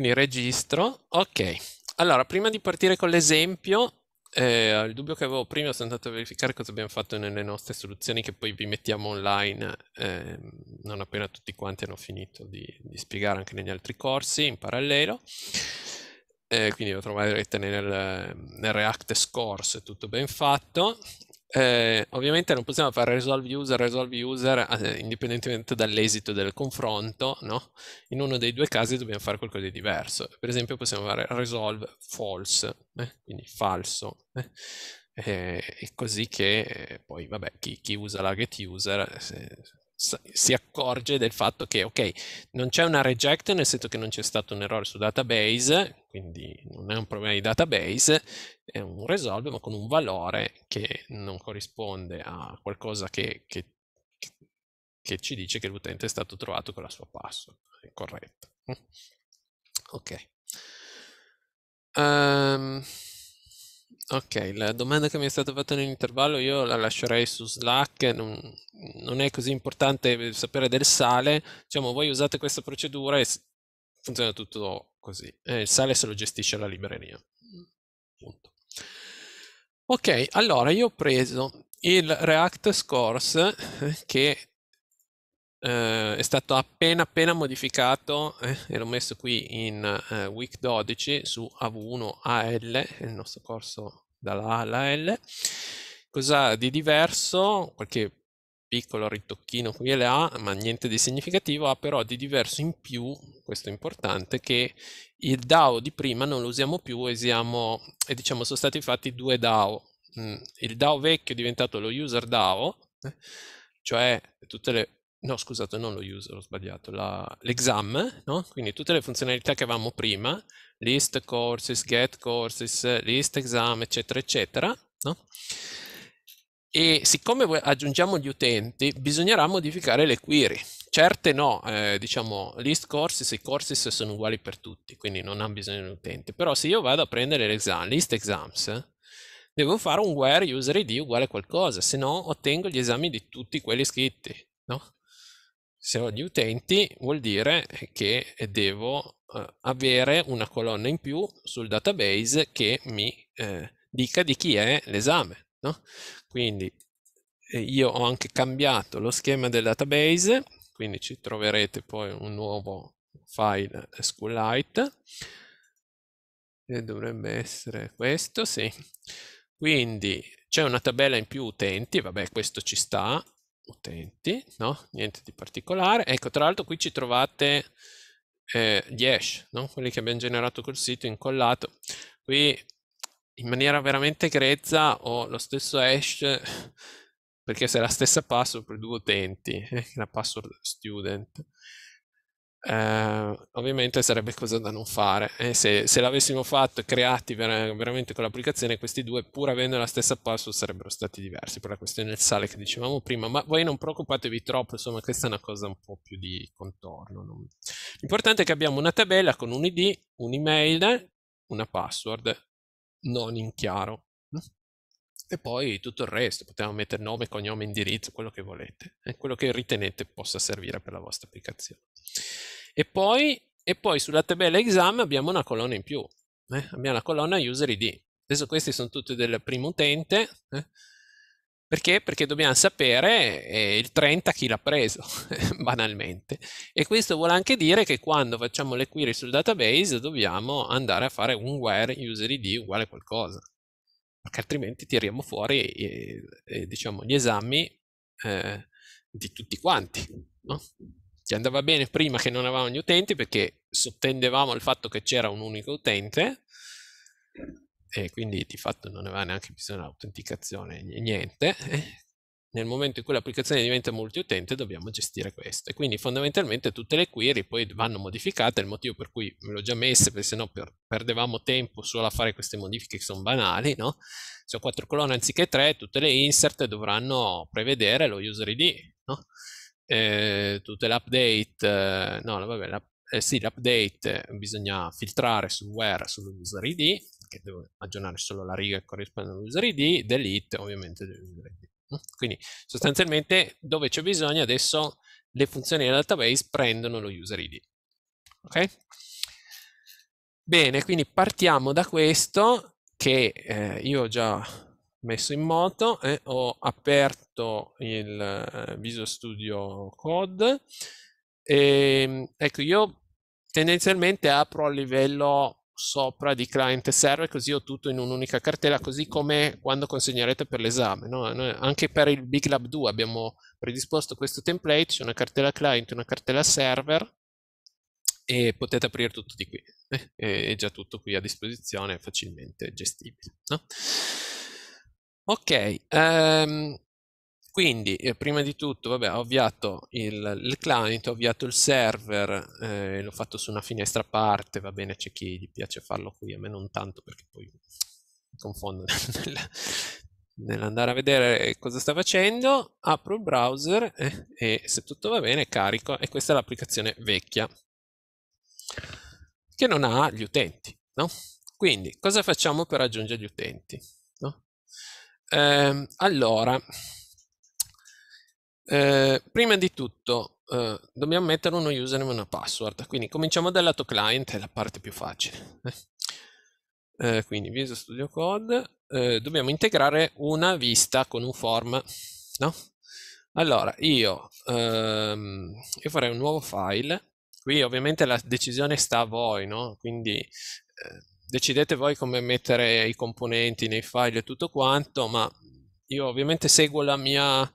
Quindi registro, ok. Allora, prima di partire con l'esempio, eh, il dubbio che avevo prima sono andato a verificare cosa abbiamo fatto nelle nostre soluzioni che poi vi mettiamo online eh, non appena tutti quanti hanno finito di, di, spiegare anche negli altri corsi in parallelo. Eh, quindi lo troverete nel, nel React Scores, tutto ben fatto. Eh, ovviamente non possiamo fare resolve user, resolve user, eh, indipendentemente dall'esito del confronto, no? In uno dei due casi dobbiamo fare qualcosa di diverso. Per esempio possiamo fare resolve false, eh? quindi falso, eh. Eh, e così che eh, poi, vabbè, chi, chi usa la get user, se, si accorge del fatto che, ok, non c'è una reject nel senso che non c'è stato un errore su database, quindi non è un problema di database, è un resolve ma con un valore che non corrisponde a qualcosa che, che, che ci dice che l'utente è stato trovato con la sua password, è corretto. Ok. Um, Ok, la domanda che mi è stata fatta nell'intervallo io la lascerei su Slack, non, non, è così importante sapere del sale, diciamo voi usate questa procedura e funziona tutto così, eh, il sale se lo gestisce la libreria. Punto. Ok, allora io ho preso il React Scores eh, che eh, è stato appena appena modificato eh, e l'ho messo qui in eh, week 12 su AV1 AL, il nostro corso dalla A alla L. cosa di diverso? Qualche piccolo ritocchino qui e là, ma niente di significativo, ha però di diverso in più, questo è importante, che il DAO di prima non lo usiamo più e, e diciamo sono stati fatti due DAO. Mm, il DAO vecchio è diventato lo user DAO, eh, cioè tutte le no scusate, non lo user, ho sbagliato, l'exam, no? quindi tutte le funzionalità che avevamo prima, list courses, get courses, list exam, eccetera, eccetera, no? e siccome aggiungiamo gli utenti bisognerà modificare le query certe no eh, diciamo list courses i courses sono uguali per tutti quindi non hanno bisogno di un utente però se io vado a prendere l'exam list exams devo fare un where user id uguale a qualcosa se no ottengo gli esami di tutti quelli scritti no? se ho gli utenti vuol dire che devo eh, avere una colonna in più sul database che mi eh, dica di chi è l'esame. No? Quindi eh, io ho anche cambiato lo schema del database, quindi ci troverete poi un nuovo file SQLite che dovrebbe essere questo, sì. Quindi c'è una tabella in più utenti, vabbè questo ci sta, utenti, no? Niente di particolare. Ecco, tra l'altro qui ci trovate eh, gli hash, no? quelli che abbiamo generato col sito incollato. Qui in maniera veramente grezza ho lo stesso hash perché se è la stessa password per due utenti, eh, la password student. Eh, ovviamente sarebbe cosa da non fare. Eh, se, se, l'avessimo fatto e creati ver- veramente con l'applicazione, questi due, pur avendo la stessa password, sarebbero stati diversi per la questione del sale che dicevamo prima. Ma voi non preoccupatevi troppo, insomma, questa è una cosa un po' più di contorno. Non... L'importante è che abbiamo una tabella con un ID, un'email, una password non in chiaro. E poi tutto il resto, potevamo mettere nome, cognome, indirizzo, quello che volete, eh, quello che ritenete possa servire per la vostra applicazione. E poi, e poi sulla tabella exam abbiamo una colonna in più, eh? abbiamo la colonna user ID. Adesso questi sono tutti del primo utente, eh? Perché? Perché dobbiamo sapere eh, il 30 chi l'ha preso, banalmente. E questo vuole anche dire che quando facciamo le query sul database dobbiamo andare a fare un where user id uguale a qualcosa, perché altrimenti tiriamo fuori eh, eh, diciamo, gli esami eh, di tutti quanti. No? Ci andava bene prima che non avevamo gli utenti perché sottendevamo il fatto che c'era un unico utente e quindi di fatto non aveva neanche bisogno di autenticazione niente. Nel momento in cui l'applicazione diventa multiutente dobbiamo gestire questo e quindi fondamentalmente tutte le query poi vanno modificate, il motivo per cui ve l'ho già messe perché sennò per, perdevamo tempo solo a fare queste modifiche che sono banali, no? Se ho quattro colonne anziché tre, tutte le insert dovranno prevedere lo user ID, no? Eh, tutte le update, eh, no, vabbè, la, eh, sì, l'update eh, bisogna filtrare su where sull'user ID, che devo aggiornare solo la riga che corrisponde all'user ID, delete ovviamente dell'user ID. Mm. Quindi sostanzialmente dove c'è bisogno adesso le funzioni del database prendono lo user ID. Ok? Bene, quindi partiamo da questo che eh, io ho già messo in moto, eh, ho aperto fatto il eh, Visual Studio Code. E, ehm, ecco, io tendenzialmente apro a livello sopra di client e server, così ho tutto in un'unica cartella, così come quando consegnerete per l'esame. No? Anche per il Big Lab 2 abbiamo predisposto questo template, c'è una cartella client, una cartella server e potete aprire tutto di qui. Eh? È già tutto qui a disposizione, facilmente gestibile. No? Ok, um, quindi, eh, prima di tutto, vabbè, ho avviato il, il client, ho avviato il server, eh, l'ho fatto su una finestra a parte, va bene, c'è chi gli piace farlo qui, a me non tanto perché poi mi confondo nel, nell'andare a vedere cosa sta facendo, apro il browser e, eh, e se tutto va bene carico e questa è l'applicazione vecchia che non ha gli utenti, no? Quindi, cosa facciamo per aggiungere gli utenti? No? Ehm, allora, eh, prima di tutto eh, dobbiamo mettere uno username e una password, quindi cominciamo dal lato client, è la parte più facile. Eh, quindi Visual Studio Code, eh, dobbiamo integrare una vista con un form, no? Allora, io, ehm, io farei un nuovo file, qui ovviamente la decisione sta a voi, no? Quindi eh, decidete voi come mettere i componenti nei file e tutto quanto, ma io ovviamente seguo la mia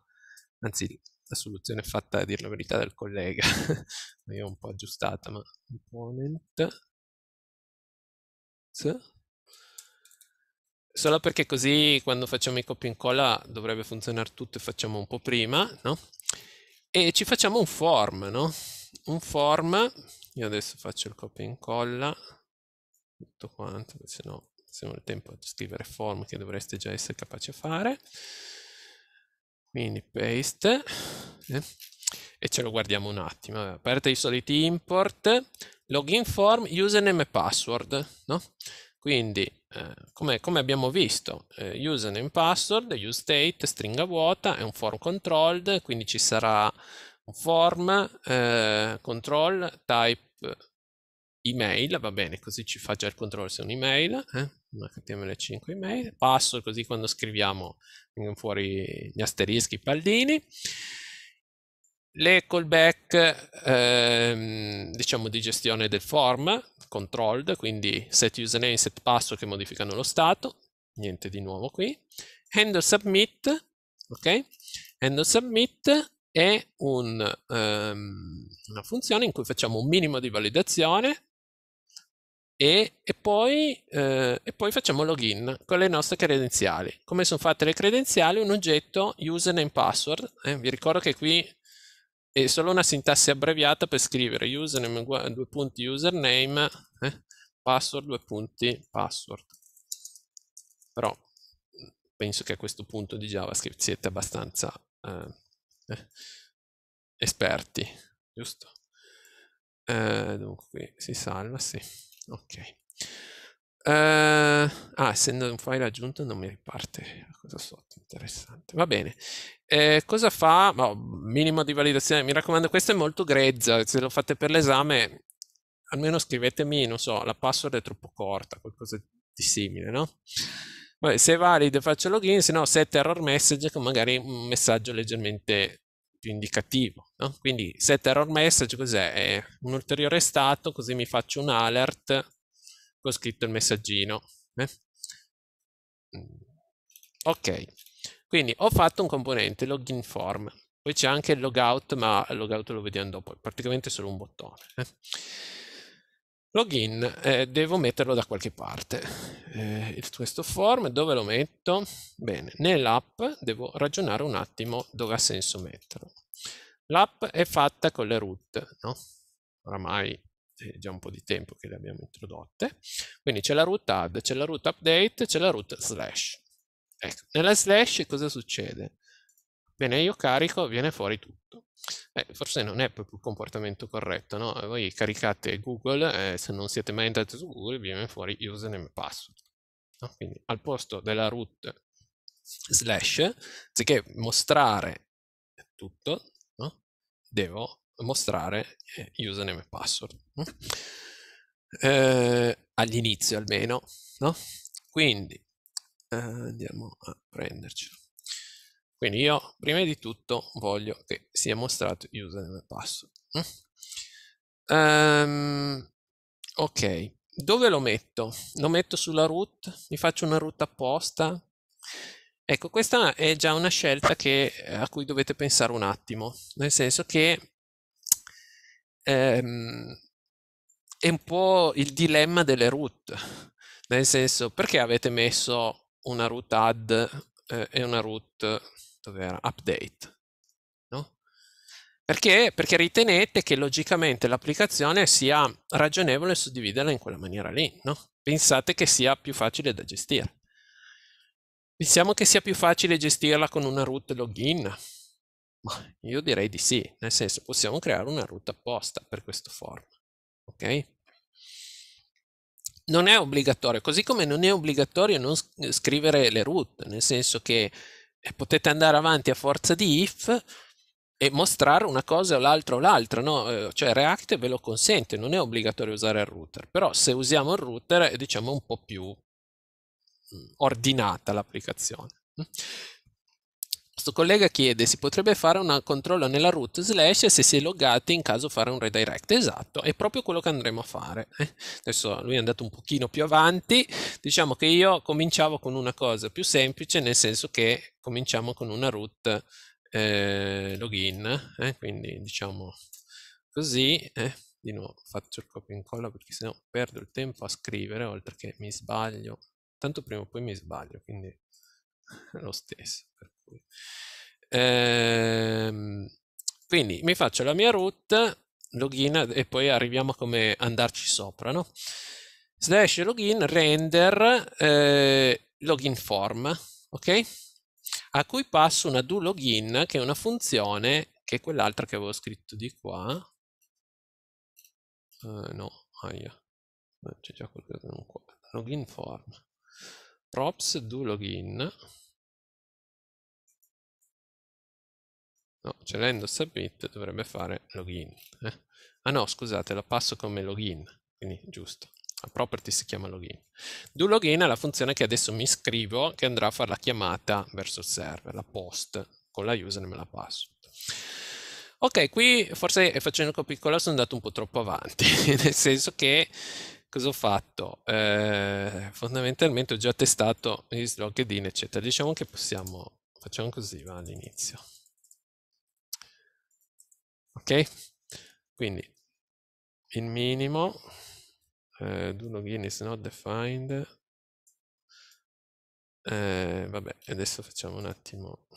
anzi la soluzione è fatta a dire la verità dal collega, io ho un po' aggiustata, ma component solo perché così quando facciamo i copia e incolla dovrebbe funzionare tutto e facciamo un po' prima, no? E ci facciamo un form, no? Un form, io adesso faccio il copia e incolla, tutto quanto, se no siamo il tempo a scrivere form che dovreste già essere capaci a fare. Quindi paste eh, e ce lo guardiamo un attimo. Aperte i soliti import, login form, username e password. No? Quindi, eh, come, come, abbiamo visto, eh, username, password, use state stringa vuota, è un form controlled, quindi ci sarà un form eh, control type email, va bene, così ci fa già il controllo se è un'email, eh? un HTML5 email, passo così quando scriviamo vengono fuori gli asterischi, i pallini. Le callback, ehm, diciamo, di gestione del form, controlled, quindi set username, set password che modificano lo stato, niente di nuovo qui. Handle submit, ok? Handle submit è un, um, una funzione in cui facciamo un minimo di validazione e, e, poi, eh, e, poi, facciamo login con le nostre credenziali. Come sono fatte le credenziali? Un oggetto username password. Eh, vi ricordo che qui è solo una sintassi abbreviata per scrivere username, due punti username, eh, password, due punti password. Però mm, penso che a questo punto di JavaScript siete abbastanza eh, eh, esperti, giusto? Eh, dunque qui si salva, sì ok Uh, ah, essendo un file aggiunto non mi riparte cosa sotto, interessante. Va bene. Eh, cosa fa? Oh, minimo di validazione, mi raccomando, questa è molto grezza, se lo fate per l'esame almeno scrivetemi, non so, la password è troppo corta, qualcosa di simile, no? Vabbè, se è valido faccio login, se no set error message con magari un messaggio leggermente più indicativo. No? Quindi set error message cos'è? È un ulteriore stato, così mi faccio un alert con scritto il messaggino. Eh? Mm. Ok, quindi ho fatto un componente login form, poi c'è anche il logout, ma il logout lo vediamo dopo, è praticamente solo un bottone. Eh? login eh, devo metterlo da qualche parte eh, questo form dove lo metto? bene, nell'app devo ragionare un attimo dove ha senso metterlo l'app è fatta con le root no? oramai è già un po' di tempo che le abbiamo introdotte quindi c'è la root add, c'è la root update, c'è la root slash ecco, nella slash cosa succede? Bene, io carico, viene fuori tutto. Eh, forse non è proprio il comportamento corretto, no? Eh, voi caricate Google, eh, se non siete mai entrati su Google, viene fuori username e password. No? Quindi al posto della root slash, anziché mostrare tutto, no? devo mostrare username e password. No? Eh, all'inizio almeno, no? Quindi eh, andiamo a prendercelo. Quindi io prima di tutto voglio che sia mostrato username e password. Um, ok, dove lo metto? Lo metto sulla root? Mi faccio una root apposta? Ecco, questa è già una scelta che, a cui dovete pensare un attimo, nel senso che ehm, è un po' il dilemma delle root, nel senso perché avete messo una root add eh, e una root dove Update. No? Perché? Perché ritenete che logicamente l'applicazione sia ragionevole suddividerla in quella maniera lì, no? Pensate che sia più facile da gestire. Pensiamo che sia più facile gestirla con una root login? Ma io direi di sì, nel senso possiamo creare una root apposta per questo form, ok? Non è obbligatorio, così come non è obbligatorio non scrivere le root, nel senso che e potete andare avanti a forza di if e mostrare una cosa o l'altra o l'altra, no? Eh, cioè React ve lo consente, non è obbligatorio usare il router, però se usiamo il router eh, diciamo, è diciamo un po' più mm, ordinata l'applicazione. Questo collega chiede, si potrebbe fare un controllo nella root slash se si è loggati in caso fare un redirect. Esatto, è proprio quello che andremo a fare. Eh, adesso lui è andato un pochino più avanti, diciamo che io cominciavo con una cosa più semplice, nel senso che cominciamo con una root eh, login, eh, quindi diciamo così, eh. di nuovo faccio il copia e incolla perché sennò perdo il tempo a scrivere, oltre che mi sbaglio, tanto prima o poi mi sbaglio, quindi è lo stesso. Per qui. Ehm, quindi mi faccio la mia root, login e poi arriviamo a come andarci sopra, no? Slash login render eh, login form, ok? A cui passo una do login che è una funzione che è quell'altra che avevo scritto di qua. Uh, no, aia, ah, c'è già qualcosa che non qua. Login form. Props do login. No, ce l'endo submit dovrebbe fare login. Eh? Ah no, scusate, la passo come login, quindi giusto. La property si chiama login. Do login è la funzione che adesso mi scrivo che andrà a fare la chiamata verso il server, la post, con la user me la passo. Ok, qui forse facendo un piccola sono andato un po' troppo avanti, nel senso che cosa ho fatto? Eh, fondamentalmente ho già testato gli slot in eccetera. Diciamo che possiamo, facciamo così va all'inizio ok? Quindi il minimo eh, do login is not defined eh, vabbè adesso facciamo un attimo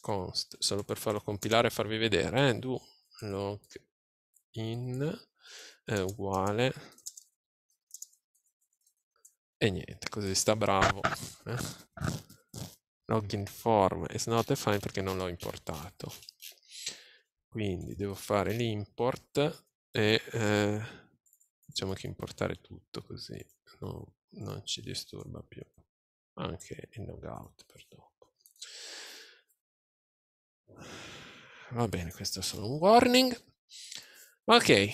const solo per farlo compilare e farvi vedere eh, do login eh, uguale e niente così sta bravo eh? login form is not defined perché non l'ho importato quindi devo fare l'import e eh, diciamo che importare tutto così non, non ci disturba più anche il logout per dopo va bene questo è solo un warning ok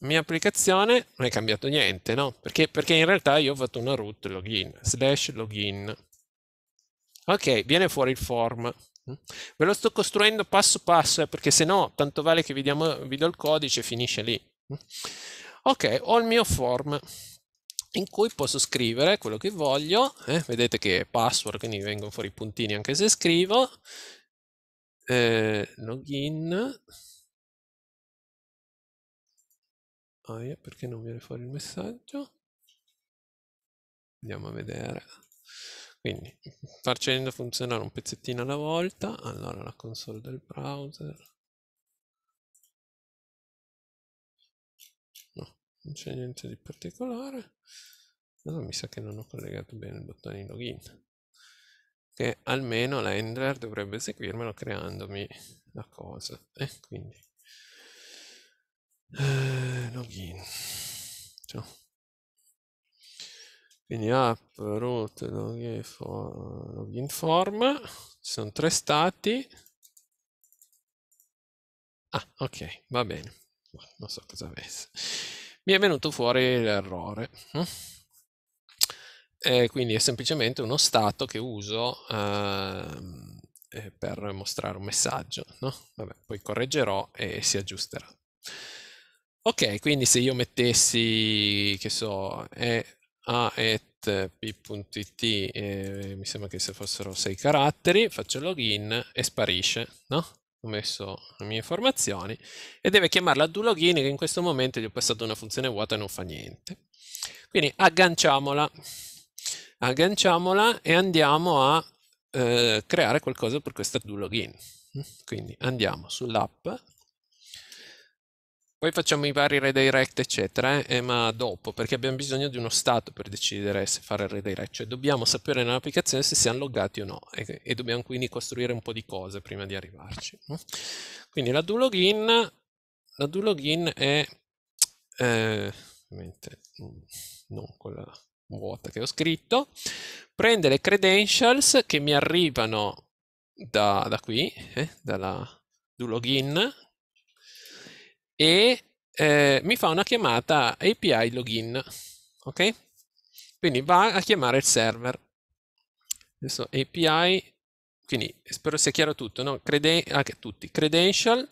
mia applicazione non è cambiato niente no perché, perché in realtà io ho fatto una root login slash login ok viene fuori il form Mm? Ve lo sto costruendo passo passo, eh, perché se no, tanto vale che vi, diamo, vi do il codice e finisce lì. Mm? Ok, ho il mio form in cui posso scrivere quello che voglio. Eh, vedete che è password, quindi vengono fuori i puntini anche se scrivo. Eh, login. Ah, perché non viene fuori il messaggio? Andiamo a vedere. Quindi facendo funzionare un pezzettino alla volta, allora la console del browser. No, non c'è niente di particolare. Allora mi sa che non ho collegato bene il bottone di login. Che almeno l'handler dovrebbe seguirmelo creandomi la cosa. E eh, quindi eh, login. Ciao quindi app root login form, login form ci sono tre stati ah ok va bene non so cosa avesse mi è venuto fuori l'errore hm? e quindi è semplicemente uno stato che uso ehm, eh, per mostrare un messaggio no? Vabbè, poi correggerò e si aggiusterà ok quindi se io mettessi che so è a at p.it eh, mi sembra che se fossero 6 caratteri faccio login e sparisce no? ho messo le mie informazioni e deve chiamarla do login che in questo momento gli ho passato una funzione vuota e non fa niente quindi agganciamola agganciamola e andiamo a eh, creare qualcosa per questa do login quindi andiamo sull'app poi facciamo i vari redirect, eccetera, eh, ma dopo, perché abbiamo bisogno di uno stato per decidere se fare il redirect, cioè dobbiamo sapere nell'applicazione se siamo loggati o no, e, e dobbiamo quindi costruire un po' di cose prima di arrivarci. Quindi la do login, la do login è, eh, ovviamente, mm, non quella vuota che ho scritto, prende le credentials che mi arrivano da, da qui, eh, dalla do login, e eh, mi fa una chiamata API login. Ok? Quindi va a chiamare il server. Adesso API, quindi spero sia chiaro tutto, no? Creden ah, tutti. Credential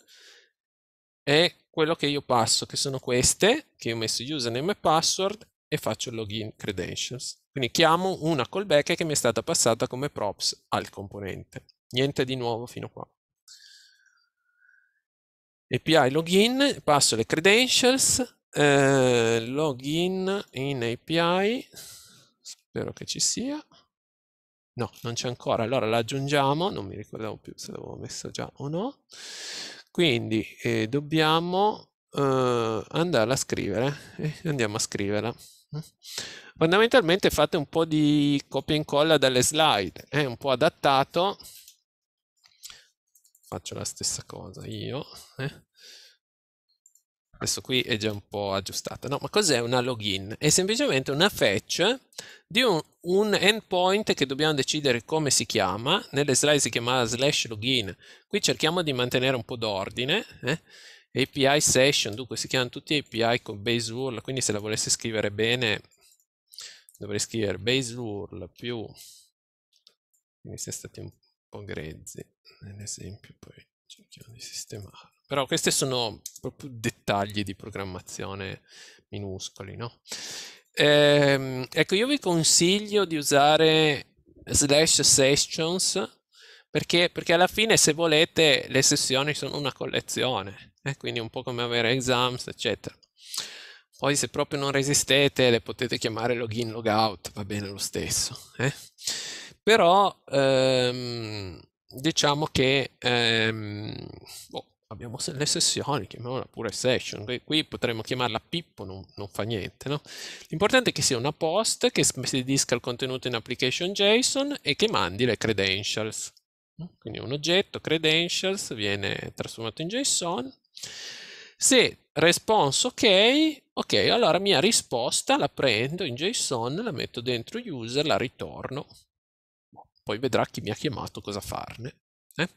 è quello che io passo, che sono queste, che ho messo username e password e faccio login credentials. Quindi chiamo una callback che mi è stata passata come props al componente. Niente di nuovo fino a qua. API login, passo le credentials, eh, login in API, spero che ci sia. No, non c'è ancora, allora l'aggiungiamo, non mi ricordavo più se l'avevo messo già o no. Quindi eh, dobbiamo eh, andarla a scrivere, eh, andiamo a scriverla. Fondamentalmente fate un po' di copia e incolla dalle slide, è eh, un po' adattato faccio la stessa cosa io. Eh? Adesso qui è già un po' aggiustata. No, ma cos'è una login? È semplicemente una fetch di un, un endpoint che dobbiamo decidere come si chiama. Nelle slide si chiamava slash login. Qui cerchiamo di mantenere un po' d'ordine. Eh? API session, dunque si chiamano tutti API con base URL, quindi se la volessi scrivere bene dovrei scrivere base URL più, quindi siamo stati un po' grezzi nell'esempio, poi cerchiamo di sistemare Però questi sono proprio dettagli di programmazione minuscoli, no? Ehm, ecco, io vi consiglio di usare slash sessions perché, perché, alla fine, se volete, le sessioni sono una collezione, eh? quindi un po' come avere exams, eccetera. Poi, se proprio non resistete, le potete chiamare login, logout, va bene lo stesso. Eh? però ehm, diciamo che ehm, boh, abbiamo le sessioni, chiamiamola pure session, qui potremmo chiamarla Pippo, non, non fa niente. No? L'importante è che sia una post che spedisca il contenuto in application JSON e che mandi le credentials. Mm? Quindi un oggetto, credentials, viene trasformato in JSON. Se response ok, ok, allora mia risposta la prendo in JSON, la metto dentro user, la ritorno poi vedrà chi mi ha chiamato cosa farne. Eh?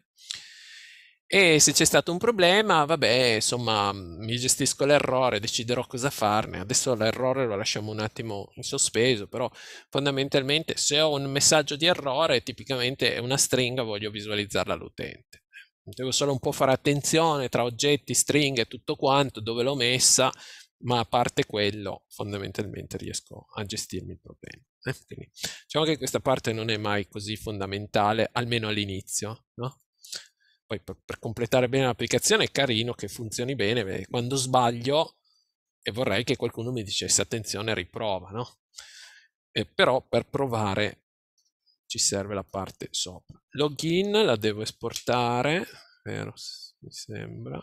E se c'è stato un problema, vabbè, insomma, mi gestisco l'errore, deciderò cosa farne. Adesso l'errore lo lasciamo un attimo in sospeso, però fondamentalmente se ho un messaggio di errore, tipicamente è una stringa, voglio visualizzarla all'utente. Devo solo un po' fare attenzione tra oggetti, stringhe e tutto quanto, dove l'ho messa, ma a parte quello fondamentalmente riesco a gestirmi il problema. Eh? Quindi, diciamo che questa parte non è mai così fondamentale, almeno all'inizio, no? Poi per, per, completare bene l'applicazione è carino che funzioni bene, quando sbaglio e vorrei che qualcuno mi dicesse attenzione riprova, no? Eh, però per provare ci serve la parte sopra. Login la devo esportare, vero? Mi sembra.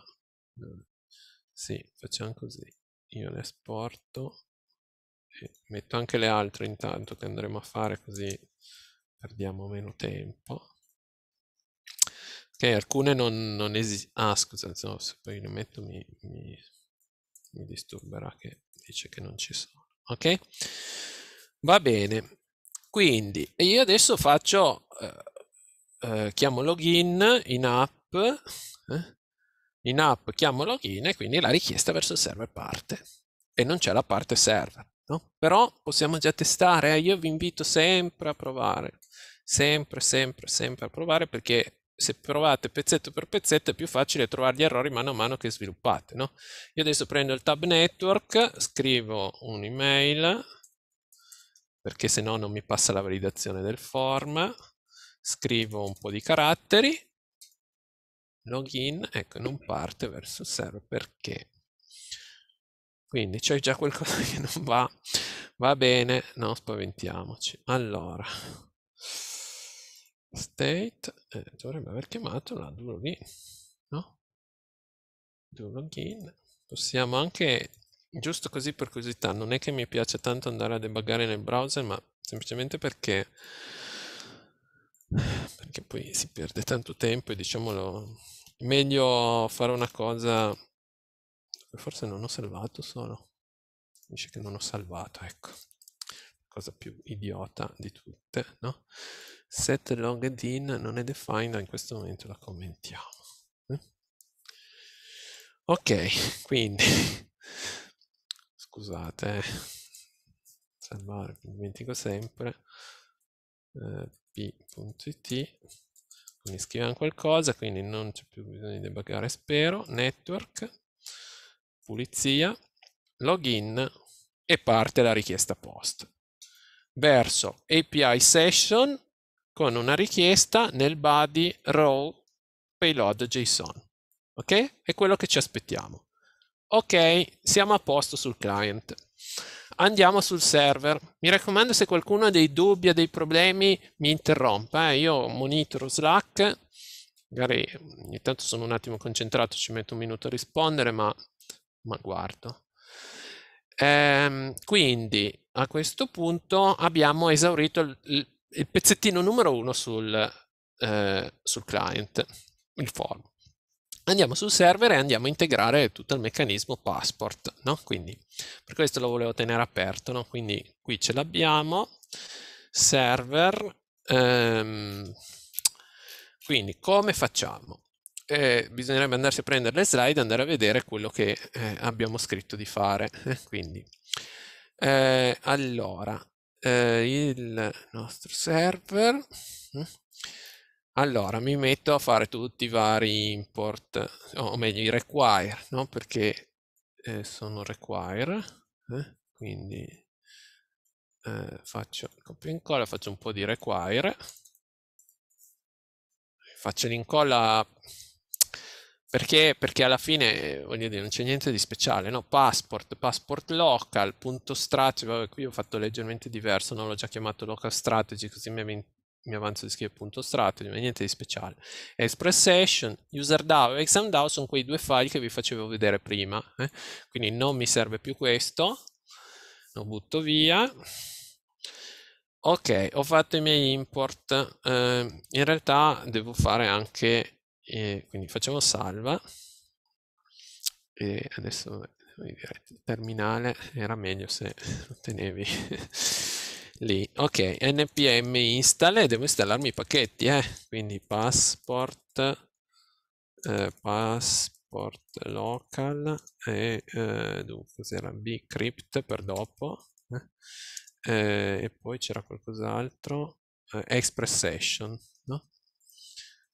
Sì, facciamo così io le esporto e metto anche le altre intanto che andremo a fare così perdiamo meno tempo. Ok, alcune non, non esistono. Ah, scusa, no, se poi le metto mi, mi, mi disturberà che dice che non ci sono. Ok? Va bene. Quindi io adesso faccio, eh, eh, chiamo login in app, eh, in app chiamo login e quindi la richiesta verso il server parte e non c'è la parte server. No? Però possiamo già testare, eh, io vi invito sempre a provare, sempre, sempre, sempre a provare perché se provate pezzetto per pezzetto è più facile trovare gli errori mano a mano che sviluppate. No? Io adesso prendo il tab network, scrivo un'email perché se no non mi passa la validazione del form, scrivo un po' di caratteri login, ecco, non parte verso il server perché. Quindi c'è già qualcosa che non va. Va bene, non spaventiamoci. Allora, state eh, dovrebbe aver chiamato la do login, no? Do login. Possiamo anche, giusto così per curiosità, non è che mi piace tanto andare a debuggare nel browser, ma semplicemente perché perché poi si perde tanto tempo e diciamolo meglio fare una cosa forse non ho salvato solo dice che non ho salvato ecco cosa più idiota di tutte no set logged in non è defined in questo momento la commentiamo eh? ok quindi scusate eh. salvare dimentico sempre eh, p.it quindi scriviamo qualcosa, quindi non c'è più bisogno di debuggare, spero, network, pulizia, login e parte la richiesta post verso API session con una richiesta nel body row payload JSON. Ok? È quello che ci aspettiamo. Ok, siamo a posto sul client andiamo sul server. Mi raccomando, se qualcuno ha dei dubbi, ha dei problemi, mi interrompa. Eh. Io monitoro Slack, magari ogni tanto sono un attimo concentrato, ci metto un minuto a rispondere, ma, ma guardo. Ehm, quindi a questo punto abbiamo esaurito il, il, il pezzettino numero uno sul, eh, sul client, il form andiamo sul server e andiamo a integrare tutto il meccanismo passport, no? Quindi per questo lo volevo tenere aperto, no? Quindi qui ce l'abbiamo, server, ehm, quindi come facciamo? Eh, bisognerebbe andarsi a prendere le slide e andare a vedere quello che eh, abbiamo scritto di fare. Eh, quindi, eh, allora, eh, il nostro server eh, allora, mi metto a fare tutti i vari import, o meglio i require, no? Perché eh, sono require, eh? quindi eh, faccio copia e incolla, faccio un po' di require, faccio l'incolla perché, perché, alla fine, voglio dire, non c'è niente di speciale, no? Passport, passport local, punto strategy, vabbè, qui ho fatto leggermente diverso, non l'ho già chiamato local strategy, così mi mi avanzo di schiave punto strat, niente di speciale. Express Session, UserDAO e XamDAO sono quei due file che vi facevo vedere prima. Eh? Quindi non mi serve più questo, lo butto via. Ok, ho fatto i miei import. Eh, in realtà devo fare anche, eh, quindi facciamo salva. E adesso direi, terminale era meglio se lo tenevi. lì. Ok, npm install e devo installarmi i pacchetti, eh? quindi passport, eh, passport local e eh, dunque cos'era bcrypt per dopo eh. eh, e poi c'era qualcos'altro, eh, express session, no?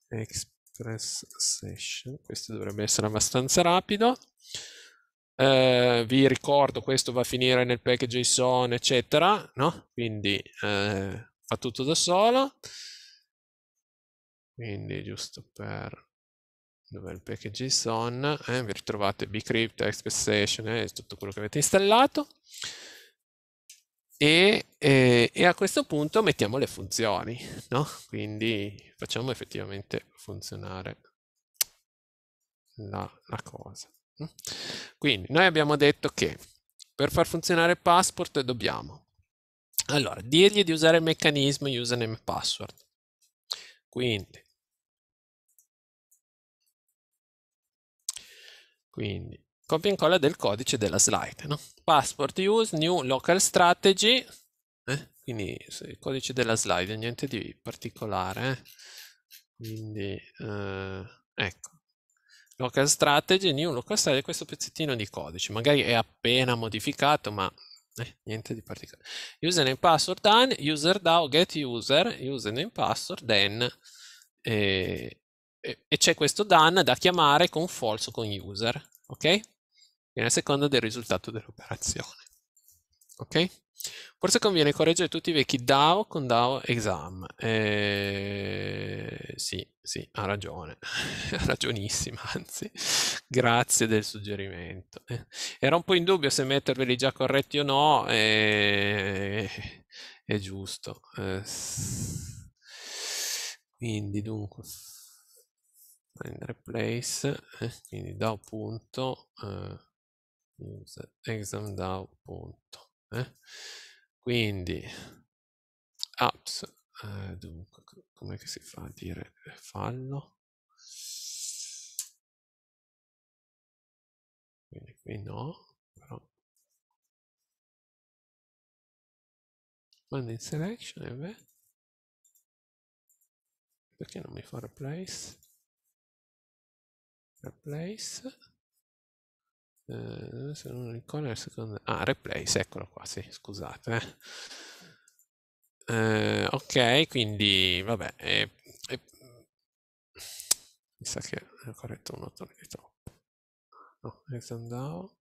Express session, questo dovrebbe essere abbastanza rapido. Eh, vi ricordo, questo va a finire nel package JSON, eccetera, no? Quindi eh, fa tutto da solo. Quindi giusto per... Dov'è il package JSON? Eh, vi ritrovate bcrypt, expression e eh, tutto quello che avete installato. E, e, eh, e, a questo punto mettiamo le funzioni, no? Quindi facciamo effettivamente funzionare la, la cosa. Quindi noi abbiamo detto che per far funzionare passport dobbiamo allora, dirgli di usare il meccanismo username e password. Quindi, quindi copia e incolla del codice della slide, no? Passport use, new local strategy, eh? quindi il codice della slide, niente di particolare. Eh? Quindi, eh, ecco, local strategy, new local strategy, questo pezzettino di codice, magari è appena modificato, ma eh, niente di particolare. Username password done, user DAO, get user, username password, then, eh, eh, e c'è questo done da chiamare con false o con user, ok? Quindi a seconda del risultato dell'operazione, ok? Forse conviene correggere tutti i vecchi DAO con DAO exam. Eh, sì, sì, ha ragione, ha ragionissima, anzi, grazie del suggerimento. Eh, era un po' in dubbio se metterveli già corretti o no, eh, è giusto. Eh, quindi, dunque, prendere place, eh, quindi DAO.exam.DAO eh? quindi apps eh, dunque come si fa a dire eh, fallo quindi qui no però manda in selection e beh perché non mi fa replace replace eh, se non ricordo il secondo... Ah, replace, eccolo qua, sì, scusate. Eh, eh ok, quindi, vabbè, eh, mi sa che ho corretto un altro troppo. No, return DAO,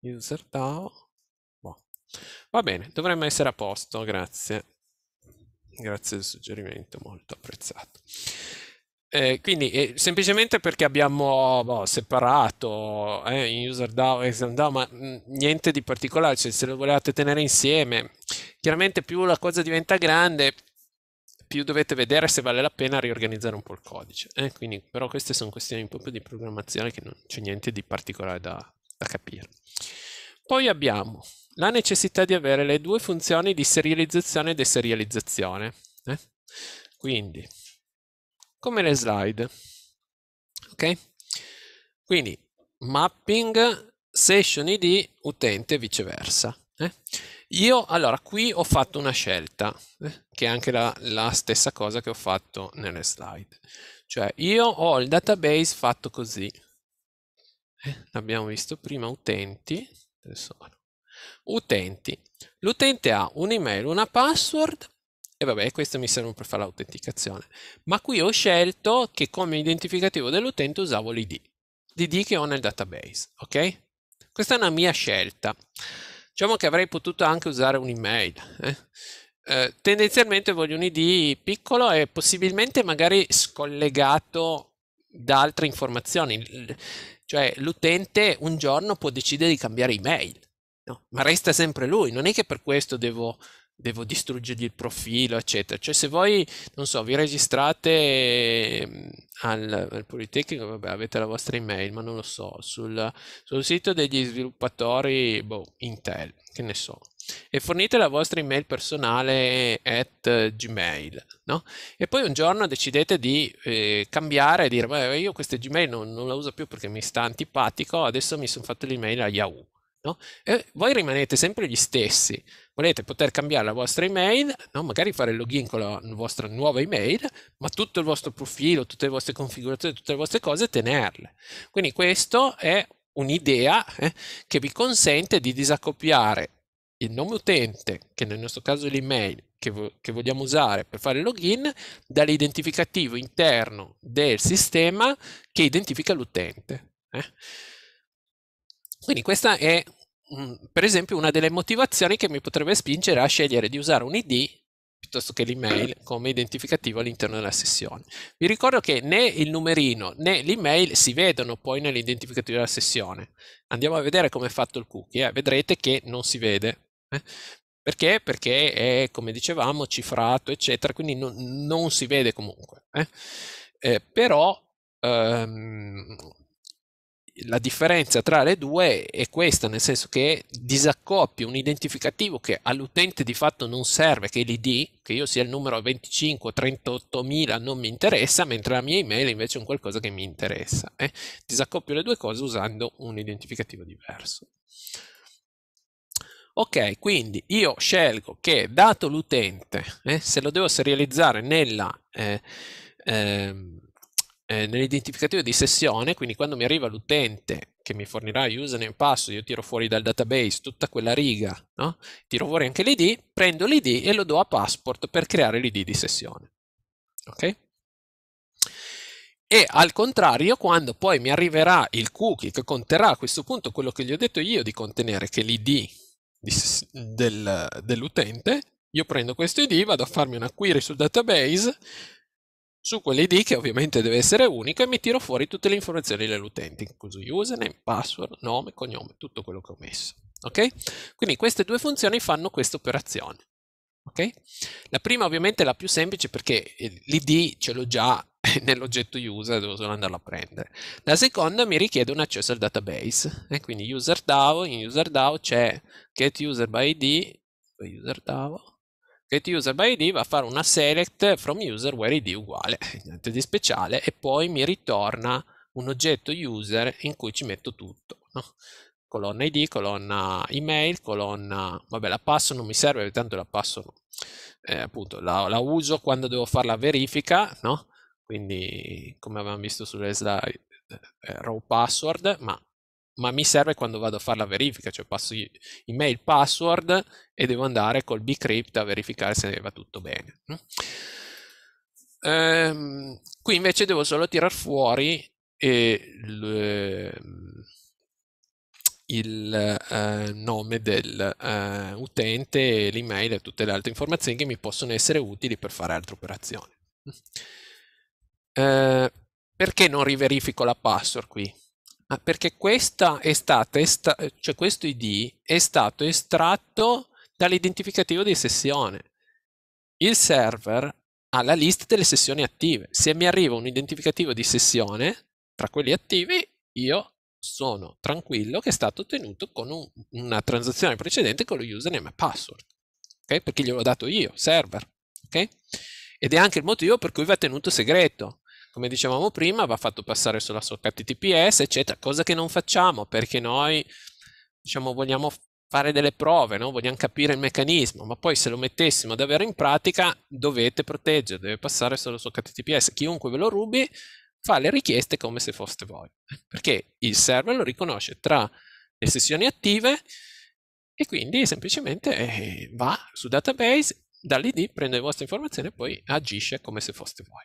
user DAO, boh. va bene, dovremmo essere a posto, grazie. Grazie del suggerimento, molto apprezzato. Eh, quindi eh, semplicemente perché abbiamo boh, separato eh, in user DAO e exam DAO, ma mh, mm, niente di particolare, cioè, se lo volevate tenere insieme, chiaramente più la cosa diventa grande, più dovete vedere se vale la pena riorganizzare un po' il codice. Eh, quindi, però queste sono questioni proprio di programmazione che non c'è niente di particolare da, da capire. Poi abbiamo la necessità di avere le due funzioni di serializzazione e deserializzazione. Eh. Quindi come le slide. Ok? Quindi mapping session id utente e viceversa. Eh? Io allora qui ho fatto una scelta eh? che è anche la, la, stessa cosa che ho fatto nelle slide. Cioè io ho il database fatto così. Eh? L'abbiamo visto prima utenti. Utenti. L'utente ha un'email, una password e vabbè, questo mi serve per fare l'autenticazione. Ma qui ho scelto che come identificativo dell'utente usavo l'ID, l'ID che ho nel database, ok? Questa è una mia scelta. Diciamo che avrei potuto anche usare un'email. Eh? Eh, tendenzialmente voglio un ID piccolo e possibilmente magari scollegato da altre informazioni. Cioè l'utente un giorno può decidere di cambiare email, no? ma resta sempre lui. Non è che per questo devo devo distruggergli il profilo, eccetera. Cioè, se voi, non so, vi registrate ehm, al, al Politecnico, vabbè, avete la vostra email, ma non lo so, sul, sul sito degli sviluppatori, boh, Intel, che ne so, e fornite la vostra email personale at Gmail, no? E poi un giorno decidete di eh, cambiare e dire, beh, io queste Gmail non, non la uso più perché mi sta antipatico, adesso mi sono fatto l'email a Yahoo No? E voi rimanete sempre gli stessi, volete poter cambiare la vostra email, no? magari fare il login con la vostra nuova email, ma tutto il vostro profilo, tutte le vostre configurazioni, tutte le vostre cose, tenerle. Quindi questa è un'idea eh, che vi consente di disaccoppiare il nome utente, che nel nostro caso è l'email, che, vo che vogliamo usare per fare il login, dall'identificativo interno del sistema che identifica l'utente. Eh. Quindi questa è mm, per esempio una delle motivazioni che mi potrebbe spingere a scegliere di usare un ID piuttosto che l'email come identificativo all'interno della sessione. Vi ricordo che né il numerino né l'email si vedono poi nell'identificativo della sessione. Andiamo a vedere come è fatto il cookie, eh? vedrete che non si vede. Eh? Perché? Perché è, come dicevamo, cifrato, eccetera, quindi non, non si vede comunque. Eh? eh però ehm, la differenza tra le due è questa, nel senso che disaccoppia un identificativo che all'utente di fatto non serve, che è l'ID, che io sia il numero 25 o 38.000 non mi interessa, mentre la mia email invece è un qualcosa che mi interessa. Eh? Disaccoppio le due cose usando un identificativo diverso. Ok, quindi io scelgo che dato l'utente, eh, se lo devo serializzare nella... Eh, ehm, eh, nell'identificativo di sessione, quindi quando mi arriva l'utente che mi fornirà username e password, io tiro fuori dal database tutta quella riga, no? tiro fuori anche l'ID, prendo l'ID e lo do a passport per creare l'ID di sessione. Ok? E al contrario, quando poi mi arriverà il cookie che conterrà a questo punto quello che gli ho detto io di contenere, che è l'ID del, dell'utente, io prendo questo ID, vado a farmi una query sul database, su quell'ID che ovviamente deve essere unico e mi tiro fuori tutte le informazioni dell'utente, incluso username, password, nome, cognome, tutto quello che ho messo. Ok? Quindi queste due funzioni fanno questa operazione. Okay? La prima ovviamente è la più semplice perché eh, l'ID ce l'ho già nell'oggetto user, devo solo andarlo a prendere. La seconda mi richiede un accesso al database, eh? quindi user DAO, in user DAO c'è get user by ID, user DAO, getUserByID va a fare una select from user where id uguale, niente di speciale, e poi mi ritorna un oggetto user in cui ci metto tutto. No? Colonna id, colonna email, colonna... vabbè la passo non mi serve, tanto la passo eh, appunto la, la, uso quando devo fare la verifica, no? quindi come avevamo visto sulle slide, eh, eh row password, ma ma mi serve quando vado a fare la verifica, cioè passo email, password e devo andare col bcrypt a verificare se va tutto bene. Ehm, qui invece devo solo tirar fuori il, ehm, il eh, nome dell'utente, eh, l'email e tutte le altre informazioni che mi possono essere utili per fare altre operazioni. Ehm, perché non riverifico la password qui? Ah, perché questa è stata, est- cioè questo ID è stato estratto dall'identificativo di sessione. Il server ha la lista delle sessioni attive. Se mi arriva un identificativo di sessione tra quelli attivi, io sono tranquillo che è stato ottenuto con un, una transazione precedente con lo username e password. Okay? Perché gliel'ho dato io, server. Okay? Ed è anche il motivo per cui va tenuto segreto come dicevamo prima, va fatto passare sulla sua HTTPS, eccetera, cosa che non facciamo perché noi diciamo, vogliamo fare delle prove, no? vogliamo capire il meccanismo, ma poi se lo mettessimo davvero in pratica dovete proteggere, deve passare solo su HTTPS. Chiunque ve lo rubi fa le richieste come se foste voi, perché il server lo riconosce tra le sessioni attive e quindi semplicemente eh, va su database, dall'ID prende le vostre informazioni e poi agisce come se foste voi.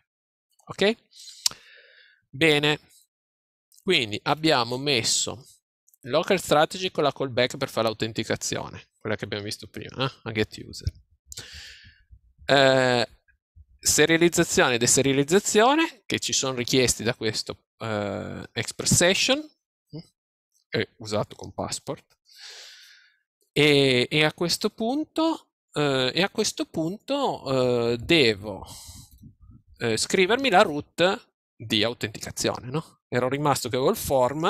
Ok? Bene, quindi abbiamo messo local strategy con la callback per fare l'autenticazione, quella che abbiamo visto prima, eh? a get user. Eh, serializzazione e deserializzazione che ci sono richiesti da questo eh, express session, eh, usato con passport. E, e a questo punto, eh, a questo punto eh, devo eh, scrivermi la root di autenticazione, no? Ero rimasto che avevo il form,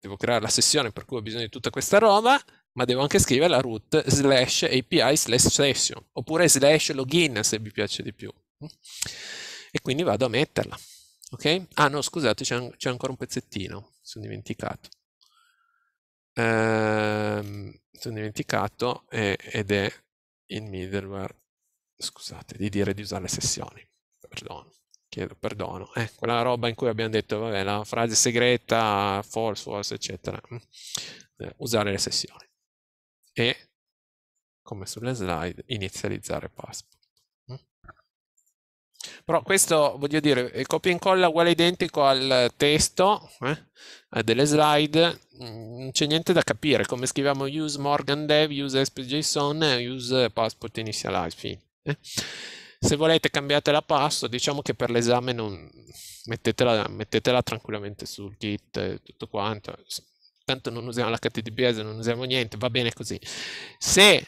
devo creare la sessione per cui ho bisogno di tutta questa roba, ma devo anche scrivere la root slash API slash session, oppure slash login se vi piace di più. E quindi vado a metterla. Ok? Ah no, scusate, c'è, an ancora un pezzettino, sono dimenticato. Ehm, sono dimenticato e eh, ed è il middleware scusate, di dire di usare le sessioni. Perdono, chiedo perdono. Eh, quella roba in cui abbiamo detto, vabbè, la frase segreta, false, false, eccetera. Mm. Eh, usare le sessioni. E, come sulle slide, inizializzare passport. Mm. Però questo, voglio dire, il copia e incolla uguale identico al testo eh, delle slide, mm, non c'è niente da capire, come scriviamo use Morgan Dev, use SPJSON, eh, use passport initialize, fine. Ah, se volete cambiate la password, diciamo che per l'esame non... mettetela, mettetela tranquillamente sul git e tutto quanto. Tanto non usiamo l'HTTPS, non usiamo niente, va bene così. Se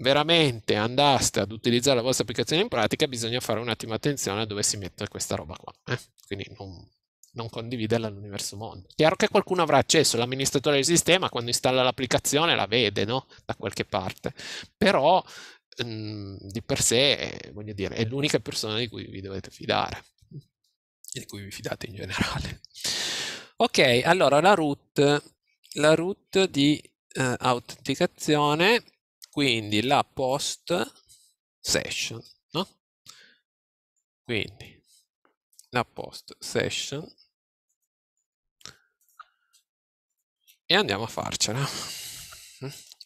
veramente andaste ad utilizzare la vostra applicazione in pratica, bisogna fare un attimo attenzione a dove si mette questa roba qua. Eh? Quindi non, non condividerla all'universo mondo. Chiaro che qualcuno avrà accesso, l'amministratore del sistema quando installa l'applicazione la vede, no? Da qualche parte. Però Mhmm, di per sé, eh, voglio dire, è l'unica persona di cui vi dovete fidare e di cui vi fidate in generale. Ok, allora la root, la root di eh, autenticazione, quindi la post session, no? Quindi la post session e andiamo a farcela.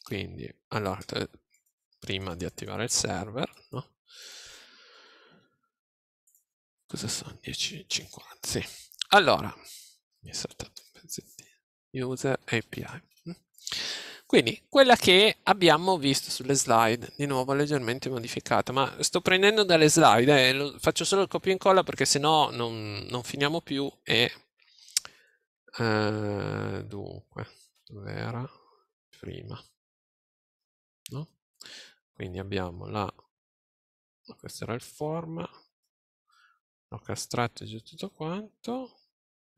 Quindi, allora, prima di attivare il server, no? Cosa sono? 10.50, sì. Allora, mi è saltato un pezzettino. User API. Mm? Quindi quella che abbiamo visto sulle slide, di nuovo leggermente modificata, ma sto prendendo dalle slide, eh, faccio solo il copia e incolla perché sennò non, non finiamo più e... Eh, dunque, dove era? Prima. No? quindi abbiamo la questo era il form castrato strategy tutto quanto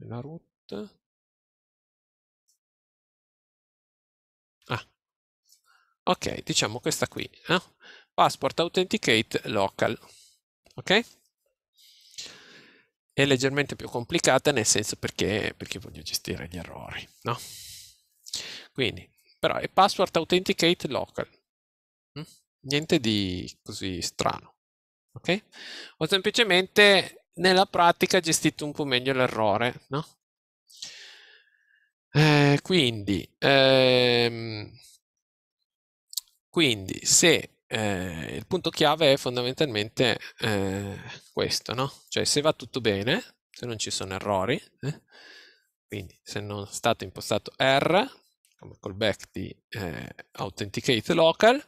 la root ah ok diciamo questa qui eh? passport authenticate local ok è leggermente più complicata nel senso perché, perché voglio gestire gli errori no quindi però è password authenticate local mm? niente di così strano. Ok? Ho semplicemente nella pratica gestito un po' meglio l'errore, no? Eh, quindi, ehm, quindi, se eh, il punto chiave è fondamentalmente eh, questo, no? Cioè se va tutto bene, se non ci sono errori, eh, quindi se non è stato impostato R, come callback di eh, authenticate local,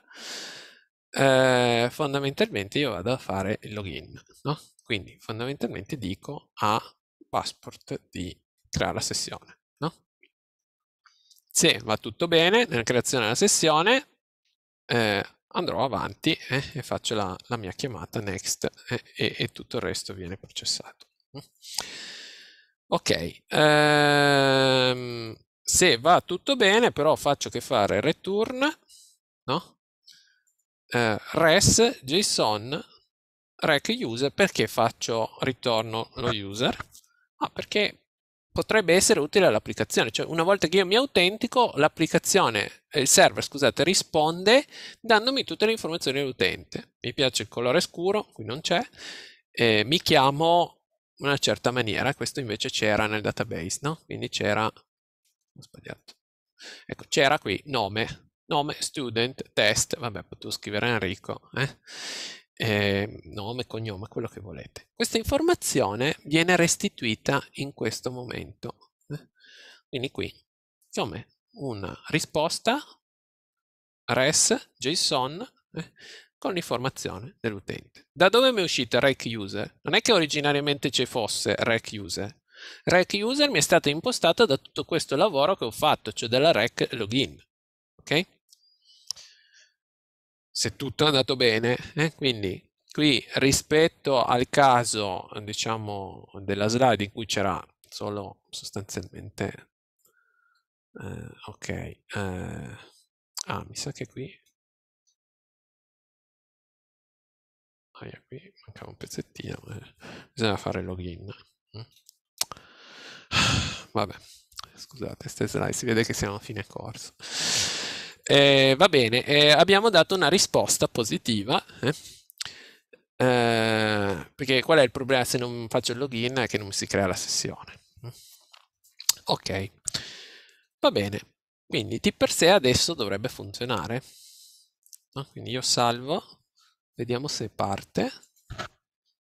eh, fondamentalmente io vado a fare il login, no? Quindi fondamentalmente dico a passport di creare la sessione, no? Se va tutto bene nella creazione della sessione, eh, andrò avanti eh, e faccio la, la, mia chiamata next eh, e, e, tutto il resto viene processato. Ok, ehm, se va tutto bene però faccio che fare return, no? eh, res json rec user perché faccio ritorno lo user? Ah, perché potrebbe essere utile all'applicazione, cioè una volta che io mi autentico l'applicazione, eh, il server scusate, risponde dandomi tutte le informazioni dell'utente. Mi piace il colore scuro, qui non c'è, eh, mi chiamo in una certa maniera, questo invece c'era nel database, no? Quindi c'era, ho sbagliato, ecco c'era qui nome, nome, student, test, vabbè, potevo scrivere Enrico, eh? Eh, nome, cognome, quello che volete. Questa informazione viene restituita in questo momento. Eh? Quindi qui, come una risposta res json eh, con l'informazione dell'utente. Da dove mi è uscita rec user? Non è che originariamente ci fosse rec user. Rec user mi è stata impostata da tutto questo lavoro che ho fatto, cioè dalla rec login. Okay? se tutto è andato bene. Eh? Quindi qui rispetto al caso diciamo della slide in cui c'era solo sostanzialmente eh, ok eh, ah mi sa che qui ah, qui mancava un pezzettino eh, bisogna fare login eh. vabbè scusate queste slide si vede che siamo a fine corso eh, va bene, eh, abbiamo dato una risposta positiva. Eh. eh? perché qual è il problema se non faccio il login? È che non si crea la sessione. Ok, va bene. Quindi di per sé adesso dovrebbe funzionare. No? Quindi io salvo, vediamo se parte.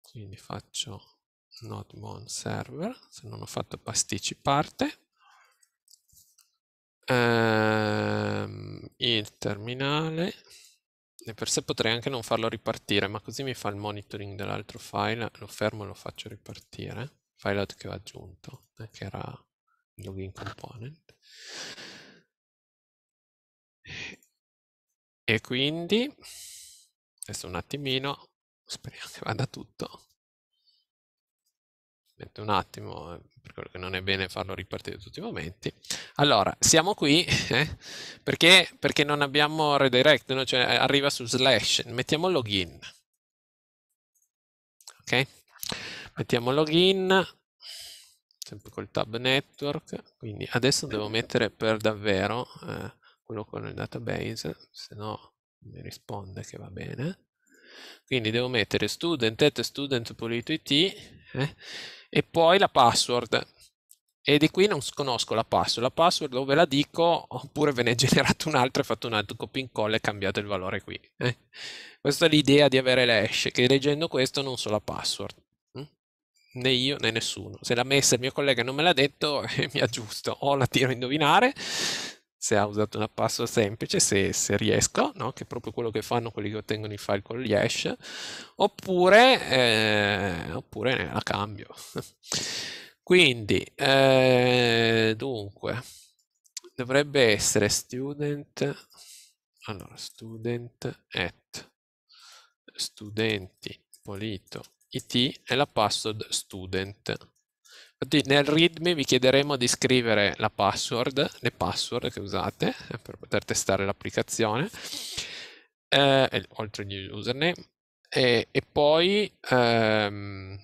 Quindi faccio not mon server, se non ho fatto pasticci parte. il terminale e per sé potrei anche non farlo ripartire, ma così mi fa il monitoring dell'altro file, lo fermo e lo faccio ripartire, file che ho aggiunto, eh, che era il login component. E quindi, adesso un attimino, speriamo che vada tutto aspetta un attimo, eh, perché non è bene farlo ripartire tutti i momenti. Allora, siamo qui eh? perché, perché, non abbiamo redirect, no? cioè arriva su slash, mettiamo login. Ok? Mettiamo login, sempre col tab network, quindi adesso devo mettere per davvero eh, quello con il database, se no mi risponde che va bene. Quindi devo mettere student at student.it eh, e poi la password. E di qui non conosco la password, la password dove la dico oppure ve ne è generato un'altra e fatto un altro copia e incolla e cambiato il valore qui. Eh? Questa è l'idea di avere l'hash, che leggendo questo non so la password hm? né io né nessuno. Se l'ha messa il mio collega e non me l'ha detto, eh, mi aggiusto. O la tiro a indovinare, se ha usato una password semplice, se, se riesco, no? che è proprio quello che fanno quelli che ottengono i file con gli hash, oppure, eh, oppure la cambio. Quindi, eh, dunque, dovrebbe essere student, allora, student at studenti polito it e la password student nel readme vi chiederemo di scrivere la password, le password che usate eh, per poter testare l'applicazione, eh, oltre agli username, e, e poi... Ehm,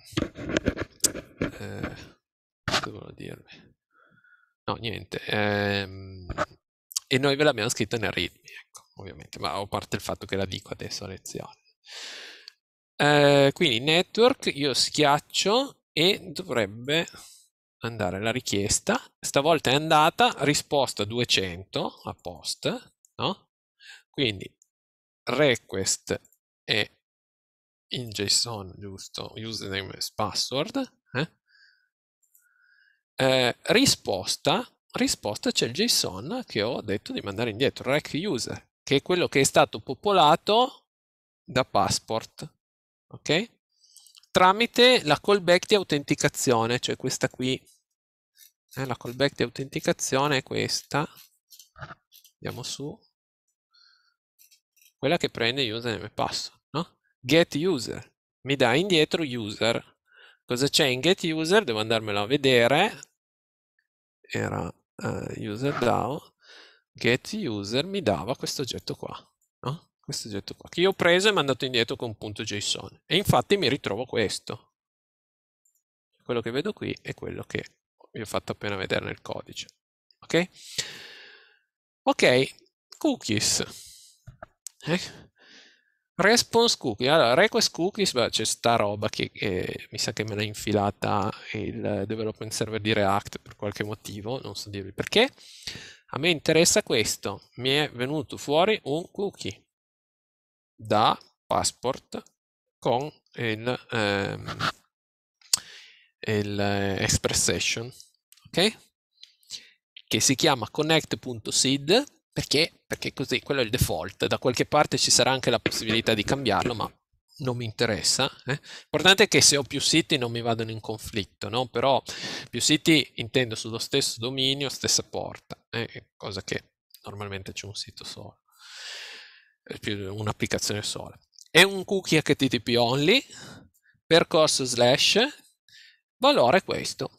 eh, cosa volevo dirvi? No, niente. Ehm, e noi ve l'abbiamo scritta nel readme, ecco, ovviamente, ma a parte il fatto che la dico adesso a lezione. Eh, quindi network, io schiaccio e dovrebbe andare la richiesta, stavolta è andata, risposta 200 a post, no? Quindi request è in JSON, giusto, username e password, eh? Eh, risposta, risposta c'è il JSON che ho detto di mandare indietro, rec user, che è quello che è stato popolato da passport, ok? tramite la callback di autenticazione, cioè questa qui. Eh, la callback di autenticazione è questa. Andiamo su. Quella che prende username e password, no? Get user. Mi dà indietro user. Cosa c'è in get user? Devo andarmelo a vedere. Era uh, user DAO. Get user mi dava questo oggetto qua, no? questo oggetto qua, che io ho preso e mandato indietro con punto .json. E infatti mi ritrovo questo. Quello che vedo qui è quello che vi ho fatto appena vedere nel codice. Ok? Ok, cookies. Eh? Response cookie. Allora, request cookies, c'è sta roba che eh, mi sa che me l'ha infilata il development server di React per qualche motivo, non so dirvi perché. A me interessa questo, mi è venuto fuori un cookie da passport con il, ehm, il eh, express session ok che si chiama connect.seed perché perché così quello è il default da qualche parte ci sarà anche la possibilità di cambiarlo ma non mi interessa. Eh. L'importante è che se ho più siti non mi vadano in conflitto, no? però più siti intendo sullo stesso dominio, stessa porta, eh, cosa che normalmente c'è un sito solo un'applicazione sola. È un cookie HTTP only, percorso slash, valore questo.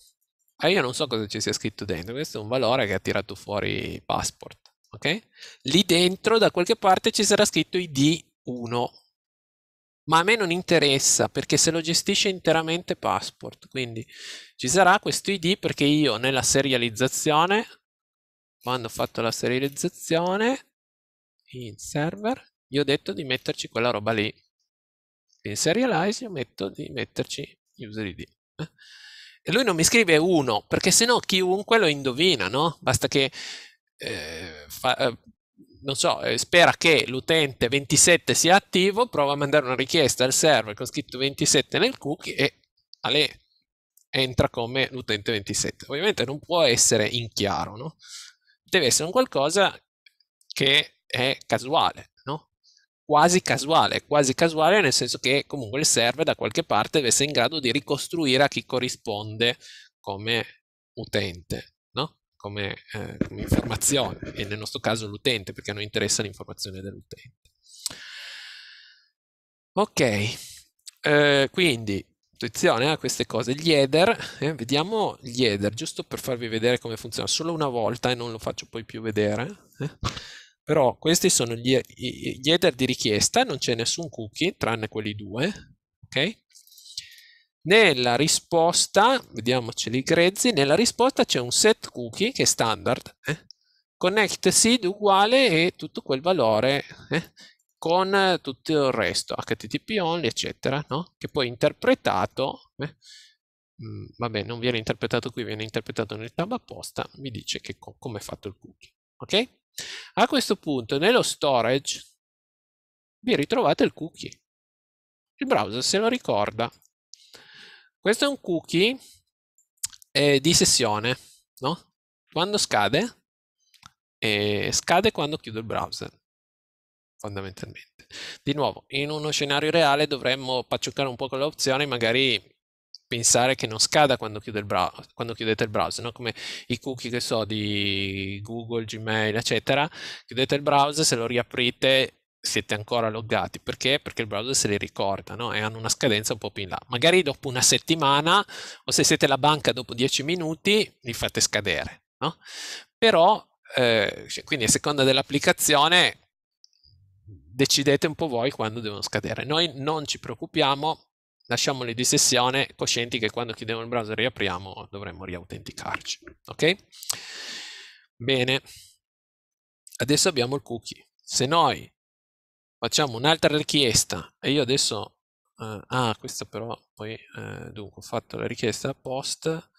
Ah, io non so cosa ci sia scritto dentro, questo è un valore che ha tirato fuori passport. Okay? Lì dentro da qualche parte ci sarà scritto ID1, ma a me non interessa perché se lo gestisce interamente passport, quindi ci sarà questo ID perché io nella serializzazione, quando ho fatto la serializzazione, in server, gli ho detto di metterci quella roba lì. In serialize io metto di metterci user ID. Eh? E lui non mi scrive uno, perché sennò chiunque lo indovina, no? Basta che, eh, fa, eh, non so, eh, spera che l'utente 27 sia attivo, prova a mandare una richiesta al server con scritto 27 nel cookie e ale, entra come l'utente 27. Ovviamente non può essere in chiaro, no? Deve essere un qualcosa che è casuale, no? Quasi casuale, quasi casuale nel senso che comunque il server da qualche parte deve essere in grado di ricostruire a chi corrisponde come utente, no? Come, eh, come informazione, e nel nostro caso l'utente, perché a noi interessa l'informazione dell'utente. Ok, eh, quindi attenzione eh, a queste cose. Gli header, eh, vediamo gli header, giusto per farvi vedere come funziona, solo una volta e non lo faccio poi più vedere. Eh. Però questi sono gli, gli header di richiesta, non c'è nessun cookie tranne quelli due, ok? Nella risposta, vediamoceli i grezzi, nella risposta c'è un set cookie che è standard, eh? connect seed uguale e tutto quel valore eh? con tutto il resto, http only eccetera, no? che poi interpretato, eh? mh, mm, vabbè non viene interpretato qui, viene interpretato nel tab apposta, mi dice come è fatto il cookie. Okay? A questo punto nello storage vi ritrovate il cookie. Il browser se lo ricorda. Questo è un cookie eh, di sessione, no? Quando scade? Eh, scade quando chiudo il browser, fondamentalmente. Di nuovo, in uno scenario reale dovremmo pacciuccare un po' con le opzioni, magari pensare che non scada quando, il browser, quando chiudete il browser, no? come i cookie che so di Google, Gmail, eccetera. Chiudete il browser, se lo riaprite siete ancora loggati perché? Perché il browser se li ricorda no? e hanno una scadenza un po' più in là. Magari dopo una settimana o se siete la banca dopo 10 minuti li fate scadere. No? Però, eh, cioè, quindi a seconda dell'applicazione decidete un po' voi quando devono scadere. Noi non ci preoccupiamo lasciamoli di sessione, coscienti che quando chiudiamo il browser e riapriamo dovremmo riautenticarci. Ok? Bene, adesso abbiamo il cookie. Se noi facciamo un'altra richiesta e io adesso... Eh, ah, questa però poi... Eh, dunque, ho fatto la richiesta post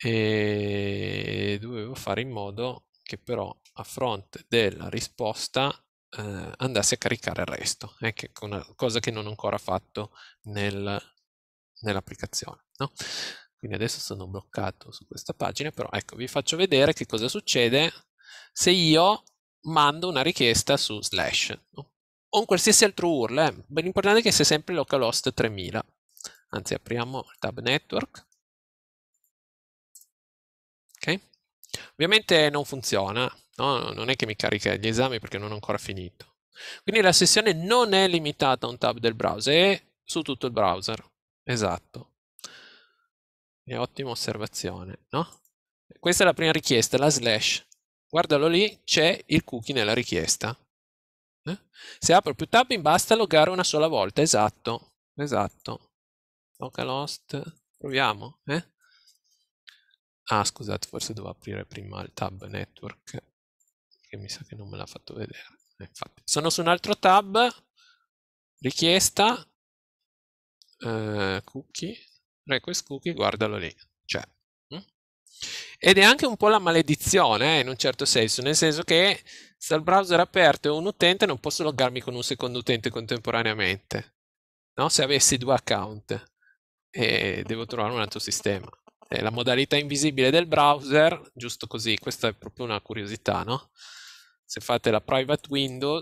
e dovevo fare in modo che però a fronte della risposta eh, andassi a caricare il resto, eh, una cosa che non ho ancora fatto nel, nell'applicazione. No? Quindi adesso sono bloccato su questa pagina, però ecco, vi faccio vedere che cosa succede se io mando una richiesta su slash no? o un qualsiasi altro URL. Eh. L'importante è che sia sempre localhost 3000. Anzi, apriamo il tab network. Ok? Ovviamente non funziona, No, non è che mi carica gli esami perché non ho ancora finito. Quindi la sessione non è limitata a un tab del browser, è su tutto il browser. Esatto. È ottima osservazione, no? Questa è la prima richiesta, la slash. Guardalo lì, c'è il cookie nella richiesta. Eh? Se apro più tab basta loggare una sola volta, esatto, esatto. Localhost, proviamo, eh? Ah, scusate, forse devo aprire prima il tab network che mi sa che non me l'ha fatto vedere. Eh, infatti. Sono su un altro tab, richiesta, eh, cookie, request cookie, guardalo lì, c'è. Cioè, Ed è anche un po' la maledizione, eh, in un certo senso, nel senso che se il browser è aperto e un utente non posso loggarmi con un secondo utente contemporaneamente, no? se avessi due account e devo trovare un altro sistema. E la modalità invisibile del browser, giusto così, questa è proprio una curiosità, no? se fate la private window,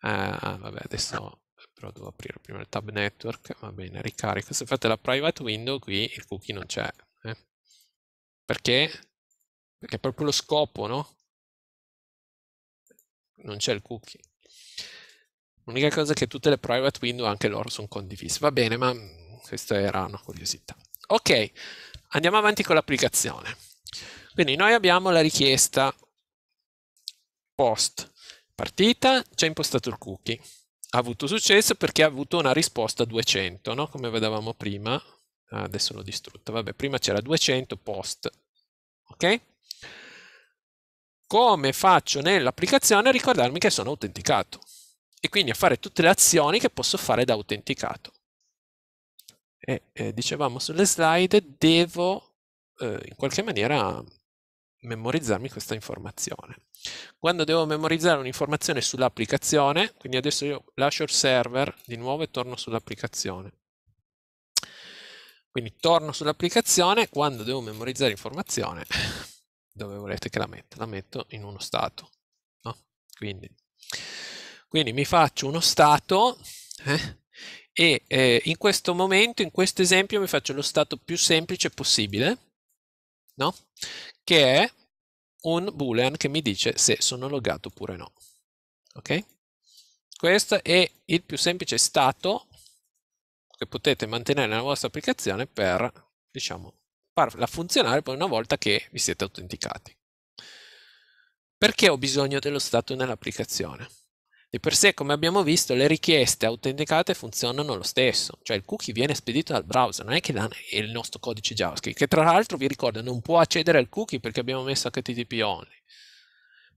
eh, ah, vabbè adesso però devo aprire prima il tab network, va bene, ricarico, se fate la private window qui il cookie non c'è, eh? perché? Perché è proprio lo scopo, no? Non c'è il cookie. L'unica cosa è che tutte le private window, anche loro, sono condivise. Va bene, ma questa era una curiosità. Ok, andiamo avanti con l'applicazione. Quindi noi abbiamo la richiesta post partita ci ha impostato il cookie. Ha avuto successo perché ha avuto una risposta 200, no? come vedevamo prima. Ah, adesso l'ho distrutta. Vabbè, prima c'era 200 post. Ok? Come faccio nell'applicazione a ricordarmi che sono autenticato? E quindi a fare tutte le azioni che posso fare da autenticato. E eh, dicevamo sulle slide, devo eh, in qualche maniera memorizzarmi questa informazione. Quando devo memorizzare un'informazione sull'applicazione, quindi adesso io lascio il server di nuovo e torno sull'applicazione. Quindi torno sull'applicazione, quando devo memorizzare informazione, dove volete che la metta? La metto in uno stato. No? Quindi, quindi, mi faccio uno stato eh, e eh, in questo momento, in questo esempio, mi faccio lo stato più semplice possibile, no? Che è un boolean che mi dice se sono loggato oppure no. Ok? Questo è il più semplice stato che potete mantenere nella vostra applicazione per, diciamo, farla funzionare poi una volta che vi siete autenticati. Perché ho bisogno dello stato nell'applicazione? Di per sé, come abbiamo visto, le richieste autenticate funzionano lo stesso, cioè il cookie viene spedito dal browser, non è che è il nostro codice JavaScript, che tra l'altro vi ricordo non può accedere al cookie perché abbiamo messo HTTP only,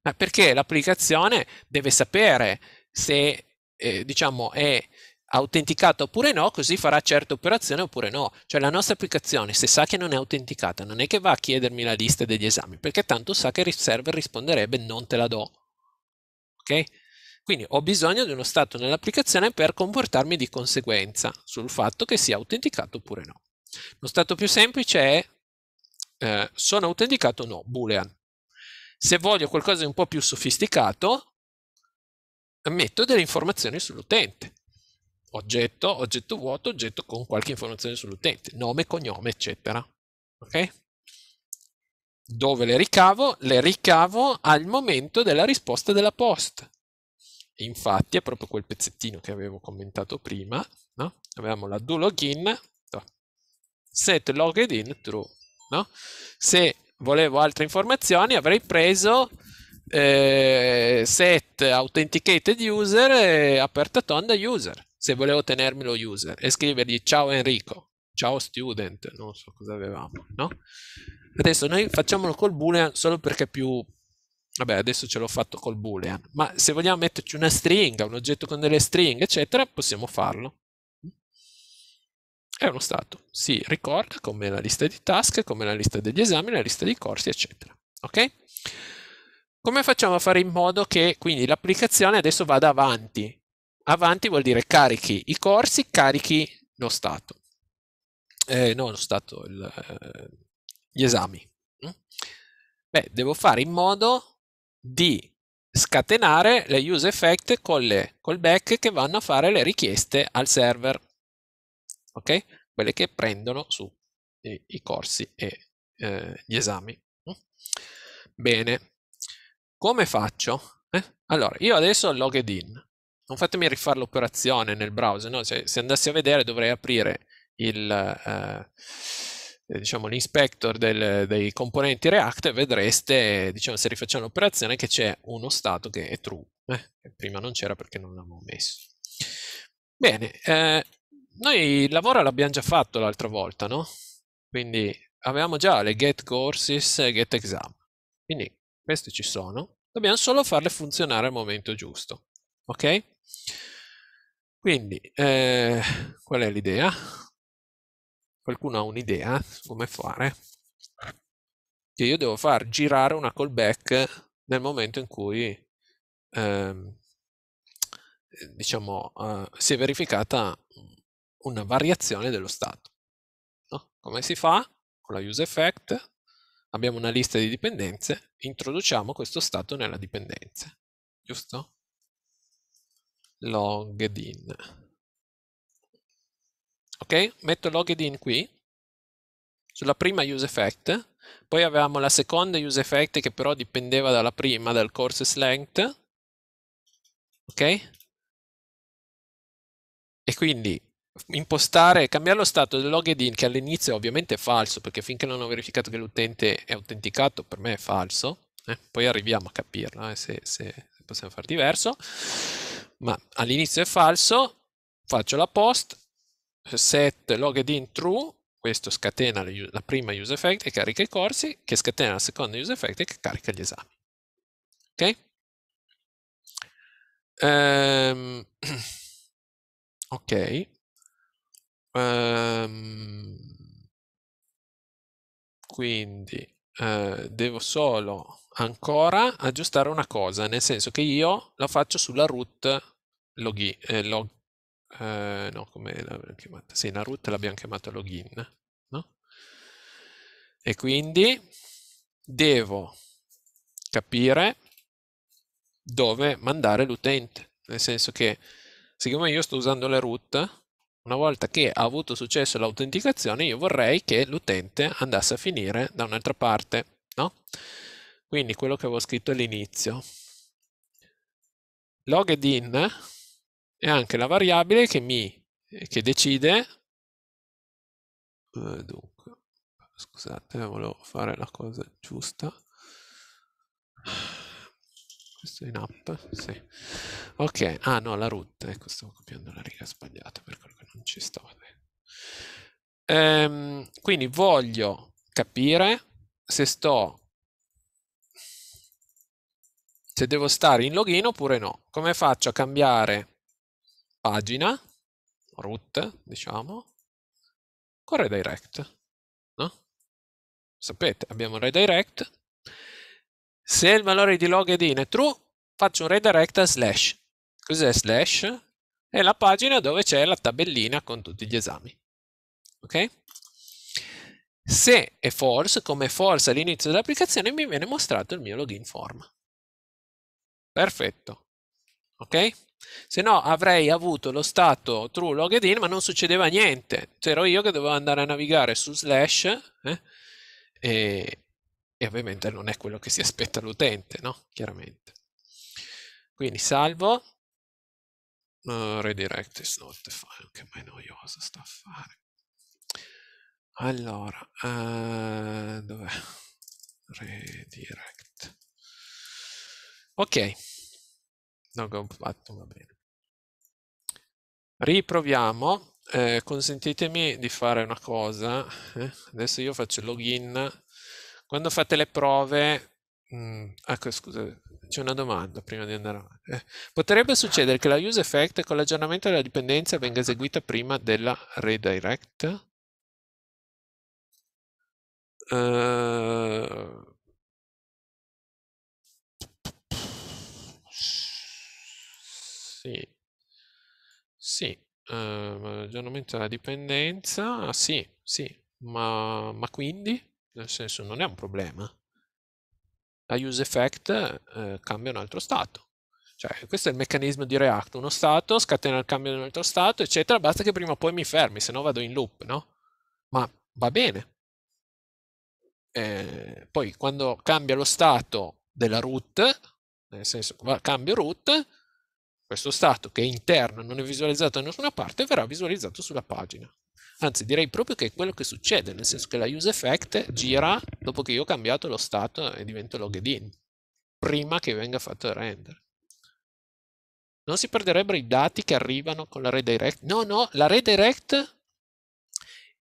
ma perché l'applicazione deve sapere se eh, diciamo è autenticata oppure no, così farà certa operazione oppure no. Cioè la nostra applicazione, se sa che non è autenticata, non è che va a chiedermi la lista degli esami, perché tanto sa che il server risponderebbe non te la do. Ok? Quindi ho bisogno di uno stato nell'applicazione per comportarmi di conseguenza sul fatto che sia autenticato oppure no. Lo stato più semplice è eh, sono autenticato o no, boolean. Se voglio qualcosa di un po' più sofisticato, metto delle informazioni sull'utente. Oggetto, oggetto vuoto, oggetto con qualche informazione sull'utente, nome, cognome, eccetera. Okay? Dove le ricavo? Le ricavo al momento della risposta della post. E infatti è proprio quel pezzettino che avevo commentato prima, no? avevamo la do login, set logged in true. No? Se volevo altre informazioni avrei preso eh, set authenticated user e aperta tonda user, se volevo tenermi lo user e scrivergli ciao Enrico, ciao student, non so cosa avevamo. No? Adesso noi facciamolo col boolean solo perché è più vabbè adesso ce l'ho fatto col boolean, ma se vogliamo metterci una stringa, un oggetto con delle stringhe, eccetera, possiamo farlo. È uno stato, si ricorda come la lista di task, come la lista degli esami, la lista dei corsi, eccetera. Ok? Come facciamo a fare in modo che quindi l'applicazione adesso vada avanti? Avanti vuol dire carichi i corsi, carichi lo stato. Eh, non lo stato, il, eh, gli esami. Mm? Beh, devo fare in modo di scatenare le use effect con le callback che vanno a fare le richieste al server, ok? Quelle che prendono su i, i corsi e eh, gli esami. Bene, come faccio? Eh? Allora, io adesso logged in. Non fatemi rifare l'operazione nel browser, no? se, se andassi a vedere dovrei aprire il... Eh, eh, diciamo, l'inspector del, dei componenti React vedreste, diciamo, se rifacciamo l'operazione, che c'è uno stato che è true. Eh, prima non c'era perché non l'avevo messo. Bene, eh, noi il lavoro l'abbiamo già fatto l'altra volta, no? Quindi avevamo già le get courses e get exam. Quindi queste ci sono. Dobbiamo solo farle funzionare al momento giusto. Ok? Quindi, eh, qual è l'idea? Qualcuno ha un'idea su come fare? Che io devo far girare una callback nel momento in cui ehm, diciamo, eh, si è verificata una variazione dello stato. No? Come si fa? Con la use effect abbiamo una lista di dipendenze, introduciamo questo stato nella dipendenza, giusto? Logged in ok? Metto logged in qui, sulla prima use effect, poi avevamo la seconda use effect che però dipendeva dalla prima, dal courses length, ok? E quindi impostare, cambiare lo stato del logged in, che all'inizio ovviamente è falso, perché finché non ho verificato che l'utente è autenticato, per me è falso, eh? poi arriviamo a capirlo, eh? se, se possiamo fare diverso, ma all'inizio è falso, faccio la post, set logged in true, questo scatena la prima use effect e carica i corsi, che scatena la seconda use effect e che carica gli esami. Ok? Um, ok. Um, quindi uh, devo solo ancora aggiustare una cosa, nel senso che io la faccio sulla root log, eh, log eh, no, come l'abbiamo chiamata? Sì, la root l'abbiamo chiamata login, no? E quindi devo capire dove mandare l'utente, nel senso che siccome io sto usando le root, una volta che ha avuto successo l'autenticazione, io vorrei che l'utente andasse a finire da un'altra parte, no? Quindi quello che avevo scritto all'inizio. Login è anche la variabile che mi eh, che decide eh, dunque scusate volevo fare la cosa giusta questo in app sì. ok ah no la root ecco stavo copiando la riga sbagliata per quello che non ci stava ehm, quindi voglio capire se sto se devo stare in login oppure no come faccio a cambiare pagina, root, diciamo, con redirect. No? Sapete, abbiamo un redirect. Se il valore di login è true, faccio un redirect a slash. Cos'è slash? È la pagina dove c'è la tabellina con tutti gli esami. Ok? Se è false, come false all'inizio dell'applicazione, mi viene mostrato il mio login form. Perfetto. Ok? Se no avrei avuto lo stato true logged in, ma non succedeva niente. C'ero io che dovevo andare a navigare su slash eh? e, e ovviamente non è quello che si aspetta l'utente, no? Chiaramente. Quindi salvo. Uh, redirect is not the file, che mai noioso sta a fare. Allora, uh, dov'è? Redirect. Ok no, che va bene. Riproviamo. Eh, consentitemi di fare una cosa. Eh, adesso io faccio il login. Quando fate le prove... Mh, mm, ecco, scusa, c'è una domanda prima di andare avanti. Eh, potrebbe succedere che la use effect con l'aggiornamento della dipendenza venga eseguita prima della redirect? Uh, Sì. Sì, ehm, aggiornamento della dipendenza, sì, sì, ma, ma quindi, nel senso, non è un problema. La use effect eh, cambia un altro stato. Cioè, questo è il meccanismo di React, uno stato scatena il cambio di un altro stato, eccetera, basta che prima o poi mi fermi, se no vado in loop, no? Ma va bene. Eh, poi quando cambia lo stato della root, nel senso cambio root, questo stato che è interno non è visualizzato da nessuna parte verrà visualizzato sulla pagina. Anzi, direi proprio che è quello che succede, nel senso che la use effect gira dopo che io ho cambiato lo stato e divento logged in, prima che venga fatto il render. Non si perderebbero i dati che arrivano con la redirect? No, no, la redirect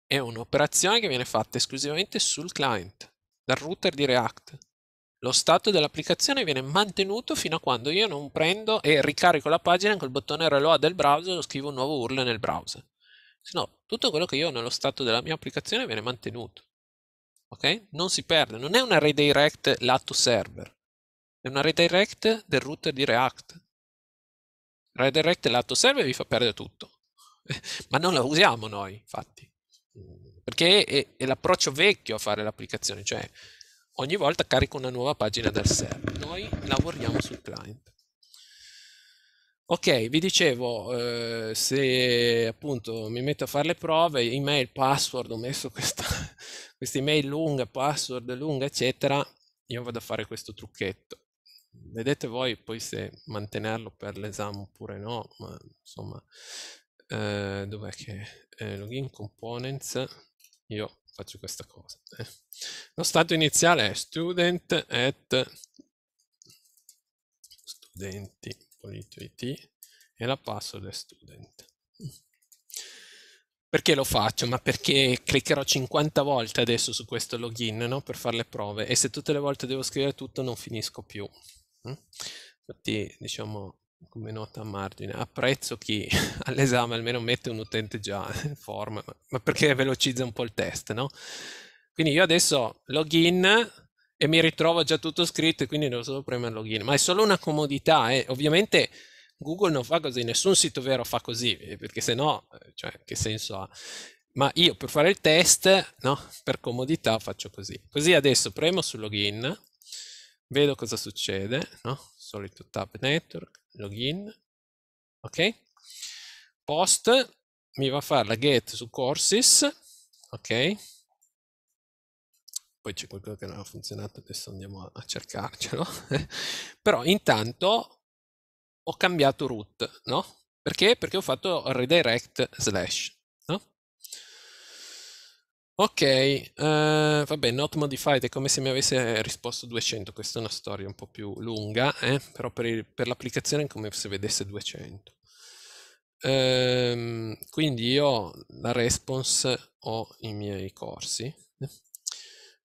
è un'operazione che viene fatta esclusivamente sul client, dal router di React lo stato dell'applicazione viene mantenuto fino a quando io non prendo e ricarico la pagina col bottone RLOA del browser o scrivo un nuovo URL nel browser. Se no, tutto quello che io ho nello stato della mia applicazione viene mantenuto. Ok? Non si perde, non è una redirect lato server, è una redirect del router di React. Redirect lato server vi fa perdere tutto, ma non la usiamo noi, infatti, perché è, è l'approccio vecchio a fare l'applicazione, cioè ogni volta carico una nuova pagina dal server. Noi lavoriamo sul client. Ok, vi dicevo, eh, se appunto mi metto a fare le prove, email, password, ho messo questa, questa email lunga, password lunga, eccetera, io vado a fare questo trucchetto. Vedete voi poi se mantenerlo per l'esame oppure no, ma insomma, eh, dov'è che eh, login components, io faccio questa cosa. Eh. Lo stato iniziale è student at studenti.it e la password è student. Perché lo faccio? Ma perché cliccherò 50 volte adesso su questo login no? per fare le prove e se tutte le volte devo scrivere tutto non finisco più. Mm? Infatti diciamo come nota a margine, apprezzo chi all'esame almeno mette un utente già in forma, ma perché velocizza un po' il test, no? Quindi io adesso login e mi ritrovo già tutto scritto e quindi devo solo premere login, ma è solo una comodità, eh? ovviamente Google non fa così, nessun sito vero fa così, eh, perché se no, eh, cioè, che senso ha? Ma io per fare il test, no, per comodità faccio così. Così adesso premo su login, vedo cosa succede, no? solito tab network, login, ok? Post, mi va a fare la get su courses, ok? Poi c'è qualcosa che non ha funzionato, adesso andiamo a cercarcelo. Però intanto ho cambiato root, no? Perché? Perché ho fatto redirect slash. Ok, uh, vabbè, not modified è come se mi avesse risposto 200, questa è una storia un po' più lunga, eh? però per, il, per, l'applicazione è come se vedesse 200. Um, ehm, quindi io la response ho i miei corsi, eh,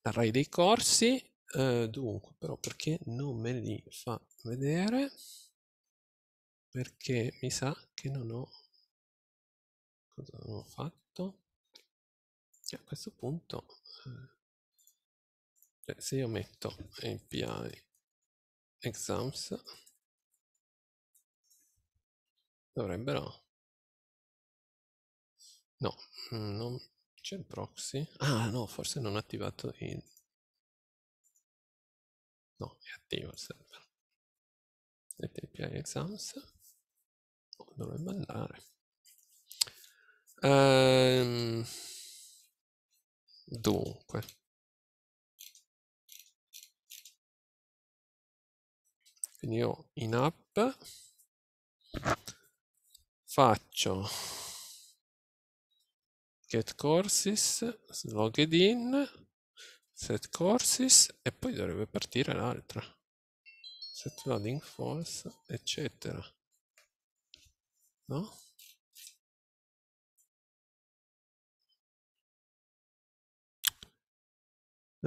l'array dei corsi, uh, dunque però perché non me li fa vedere? Perché mi sa che non ho... cosa non ho fatto? Cioè, a questo punto, eh, cioè, se io metto API exams, dovrebbero... No, mm, non c'è il proxy. Ah no, forse non ho attivato il... No, è attivo il server. Metti API exams. Oh, dovrebbe andare. Ehm... Dunque. Quindi io in app faccio get courses, login, set courses e poi dovrebbe partire l'altra. Set loading false, eccetera. No?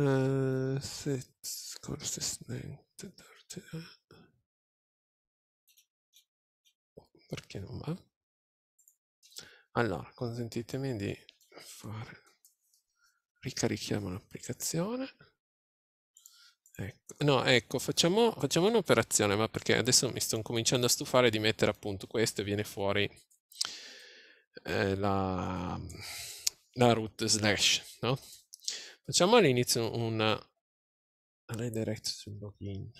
Eh, se set courses niente eh. perché non va allora consentitemi di fare ricarichiamo l'applicazione ecco. no ecco facciamo, facciamo un'operazione ma perché adesso mi sto cominciando a stufare di mettere appunto questo e viene fuori eh, la, la root slash no? Facciamo all'inizio una redirect sul login,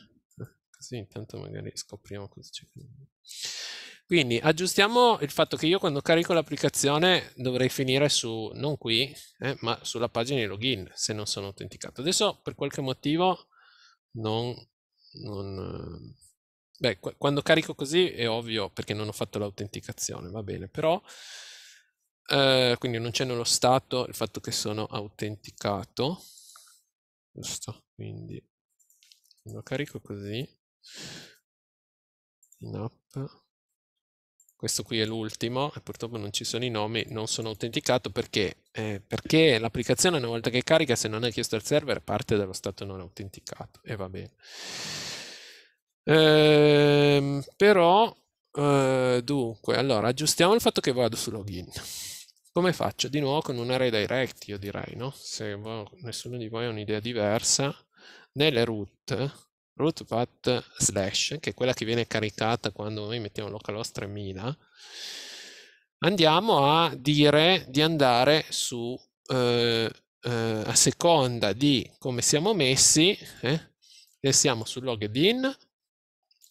così intanto magari scopriamo cosa c'è. Quindi aggiustiamo il fatto che io quando carico l'applicazione dovrei finire su, non qui, eh, ma sulla pagina di login se non sono autenticato. Adesso per qualche motivo non... non beh, quando carico così è ovvio perché non ho fatto l'autenticazione, va bene, però eh, quindi non c'è nello stato il fatto che sono autenticato, giusto? Quindi lo carico così, in app, questo qui è l'ultimo, e purtroppo non ci sono i nomi, non sono autenticato perché, eh, perché l'applicazione una volta che carica, se non è chiesto al server, parte dallo stato non autenticato, e va bene. Ehm, però Uh, dunque, allora aggiustiamo il fatto che vado su login come faccio? Di nuovo con un array direct, io direi, no? Se nessuno di voi ha un'idea diversa, nelle root, root path slash, che è quella che viene caricata quando noi mettiamo localhost 3000, andiamo a dire di andare su, eh, eh, a seconda di come siamo messi, eh, se siamo sul login,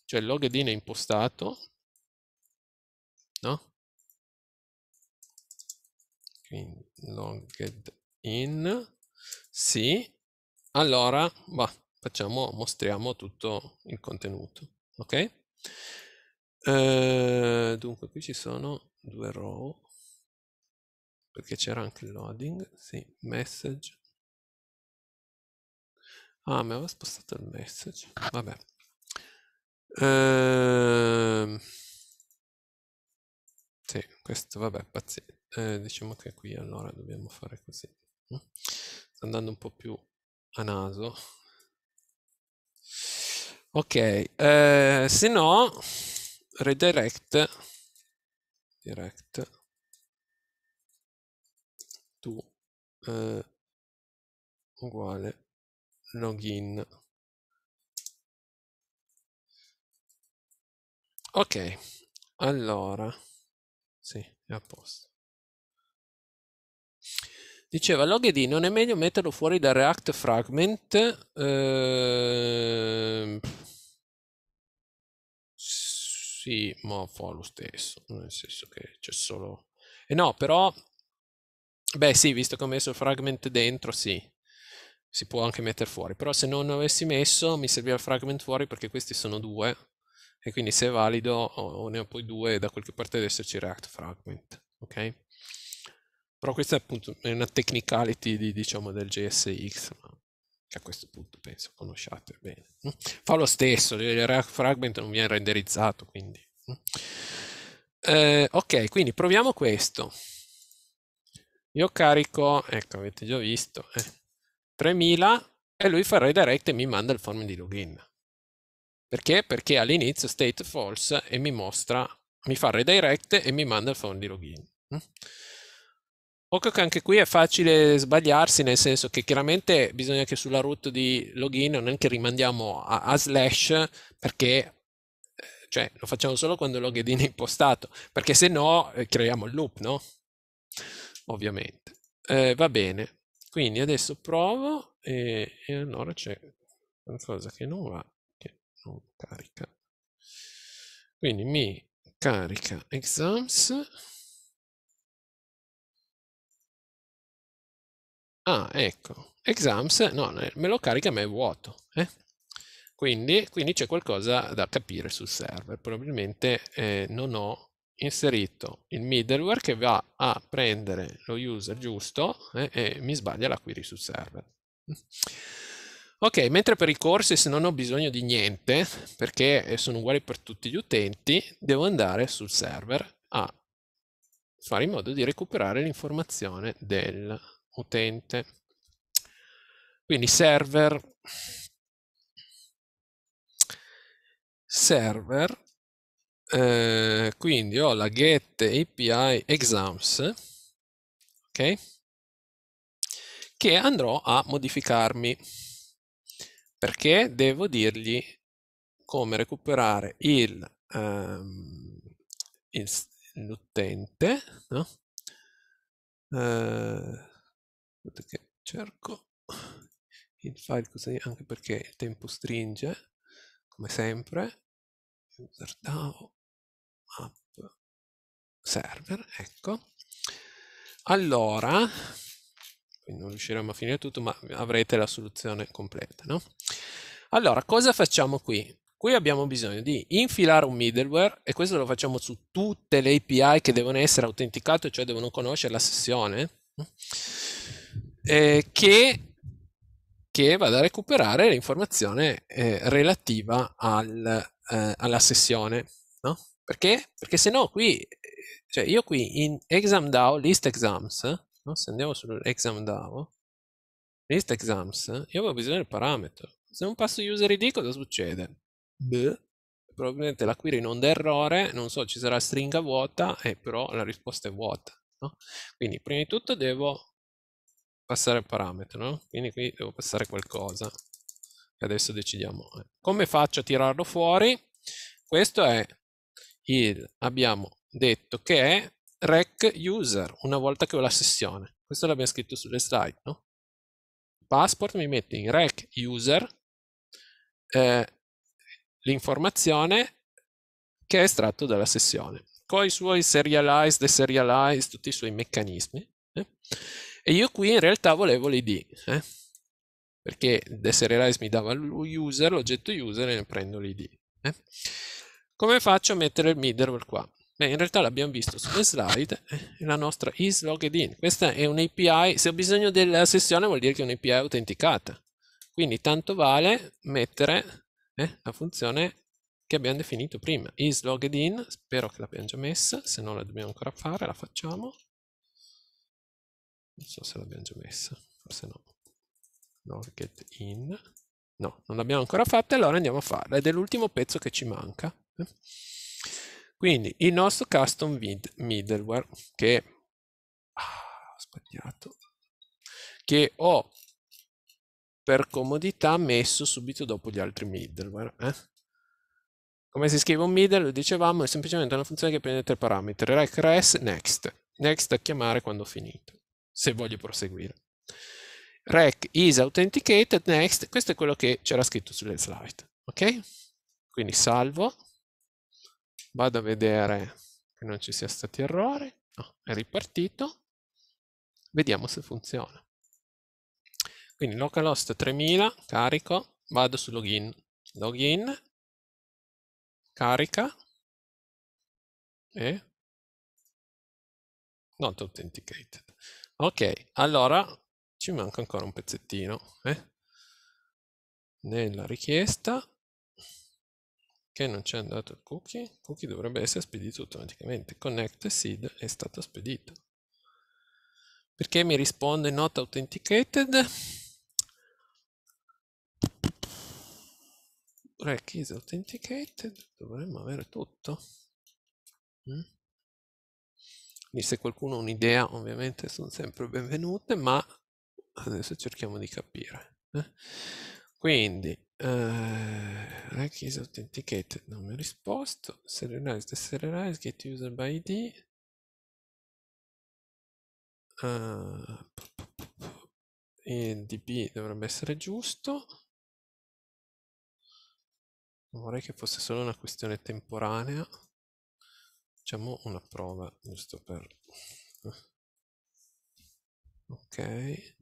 cioè il login è impostato, no? Quindi logged in, sì. Allora, va, facciamo, mostriamo tutto il contenuto, ok? Eh, dunque, qui ci sono due row, perché c'era anche il loading, sì, message. Ah, mi aveva spostato il message, vabbè. Eh, sì, questo vabbè, pazienza. Eh, diciamo che qui allora dobbiamo fare così. Mm. Sto andando un po' più a naso. Ok, eh, se no, redirect, direct, tu eh, uguale login. Ok, allora. Sì, è a posto. Diceva logd non è meglio metterlo fuori dal React Fragment. Eh, sì, ma fa lo stesso, nel senso che c'è solo... E eh, no, però... Beh sì, visto che ho messo il fragment dentro, sì, si può anche mettere fuori. Però se non avessi messo, mi serviva il fragment fuori perché questi sono due e quindi se è valido o ne ho poi due da qualche parte deve esserci React Fragment, ok? Però questa è appunto una technicality di, diciamo, del JSX, che a questo punto penso conosciate bene. Fa lo stesso, il React Fragment non viene renderizzato, quindi... Eh, ok, quindi proviamo questo. Io carico, ecco, avete già visto, eh, 3000 e lui fa redirect e mi manda il form di login. Perché? Perché all'inizio state false eh, e mi mostra, mi fa redirect e mi manda il phone di login. Mm. Occhio che anche qui è facile sbagliarsi, nel senso che chiaramente bisogna che sulla root di login non è che rimandiamo a, a slash perché eh, cioè lo facciamo solo quando il login è impostato, perché se no eh, creiamo il loop, no? Ovviamente. Eh, va bene, quindi adesso provo e, e allora c'è qualcosa che non va carica. Quindi mi carica exams. Ah, ecco, exams, no, eh, me lo carica ma è vuoto. Eh? Quindi, quindi c'è qualcosa da capire sul server. Probabilmente eh, non ho inserito il middleware che va a prendere lo user giusto eh, e mi sbaglia la query sul server. Ok, mentre per i corsi se non ho bisogno di niente, perché eh, sono uguali per tutti gli utenti, devo andare sul server a fare in modo di recuperare l'informazione dell'utente. Quindi server, server eh, quindi ho la get API exams, ok? Che andrò a modificarmi perché devo dirgli come recuperare il, um, l'utente no? uh, cerco il file così anche perché il tempo stringe come sempre DAO app server ecco allora quindi non riusciremo a finire tutto, ma avrete la soluzione completa. No? Allora, cosa facciamo qui? Qui abbiamo bisogno di infilare un middleware e questo lo facciamo su tutte le API che devono essere autenticate, cioè devono conoscere la sessione, eh, che, che vada a recuperare l'informazione eh, relativa al, eh, alla sessione. No? Perché? Perché se no qui, eh, cioè io qui in exam DAO, list exams, no? se andiamo sull'exam list exams, io avevo bisogno del parametro. Se non passo user ID cosa succede? Beh, probabilmente la query non dà errore, non so, ci sarà stringa vuota, eh, però la risposta è vuota. No? Quindi prima di tutto devo passare il parametro, no? quindi qui devo passare qualcosa che adesso decidiamo. Eh. Come faccio a tirarlo fuori? Questo è il, abbiamo detto che è rec user una volta che ho la sessione. Questo l'abbiamo scritto sulle slide, no? Passport mi mette in rec user eh, l'informazione che è estratto dalla sessione, con i suoi serialize, deserialize, tutti i suoi meccanismi. Eh? E io qui in realtà volevo l'id, eh? perché deserialize mi dava l'user, l'oggetto user e ne prendo l'id. Eh? Come faccio a mettere il middleware qua? Beh, in realtà l'abbiamo visto sulle slide, è eh, la nostra is logged in. Questa è un'API, se ho bisogno della sessione vuol dire che è un'API autenticata. Quindi tanto vale mettere eh, la funzione che abbiamo definito prima, is logged in, spero che l'abbiamo già messa, se non la dobbiamo ancora fare, la facciamo. Non so se l'abbiamo già messa, forse no. Logged in. No, non l'abbiamo ancora fatta, allora andiamo a farla ed è l'ultimo pezzo che ci manca. Eh. Quindi il nostro custom middleware che ah, ho sbagliato che ho per comodità messo subito dopo gli altri middleware. Eh? Come si scrive un middle? Lo dicevamo, è semplicemente una funzione che prende tre parametri, rec, next. Next a chiamare quando ho finito, se voglio proseguire. Rec is authenticated, next, questo è quello che c'era scritto sulle slide, ok? Quindi salvo, vado a vedere che non ci sia stati errori, no, è ripartito, vediamo se funziona. Quindi localhost 3000, carico, vado su login, login, carica e not authenticated. Ok, allora ci manca ancora un pezzettino. Eh? Nella richiesta che non c'è andato il cookie, il cookie dovrebbe essere spedito automaticamente. Connect seed è stato spedito. Perché mi risponde not authenticated? Rec is authenticated, dovremmo avere tutto. Mm? se qualcuno ha un'idea, ovviamente sono sempre benvenute, ma adesso cerchiamo di capire. Eh? Quindi Uh, ehm, is authenticated, non mi ha risposto. Serialized, serialized, get user by ID. Uh, ehm, il DB dovrebbe essere giusto. Non vorrei che fosse solo una questione temporanea. Facciamo una prova, giusto per... Eh, ok.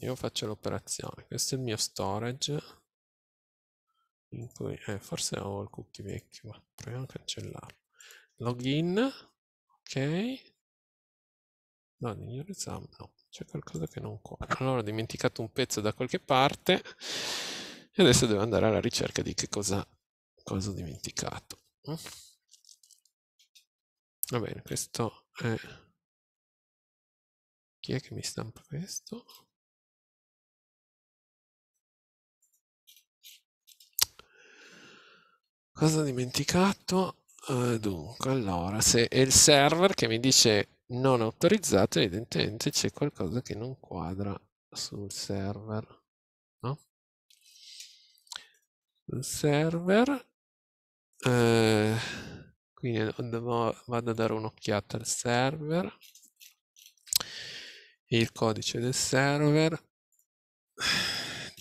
io faccio l'operazione questo è il mio storage in cui eh, forse ho il cookie vecchio ma proviamo a cancellarlo login ok no di new result no c'è qualcosa che non quadra allora ho dimenticato un pezzo da qualche parte e adesso devo andare alla ricerca di che cosa, cosa ho dimenticato va bene questo è chi è che mi stampa questo Cosa ho dimenticato? Uh, dunque, allora, se è il server che mi dice non autorizzato, evidentemente c'è qualcosa che non quadra sul server. No? Sul server. Uh, quindi vado a dare un'occhiata al server. Il codice del server.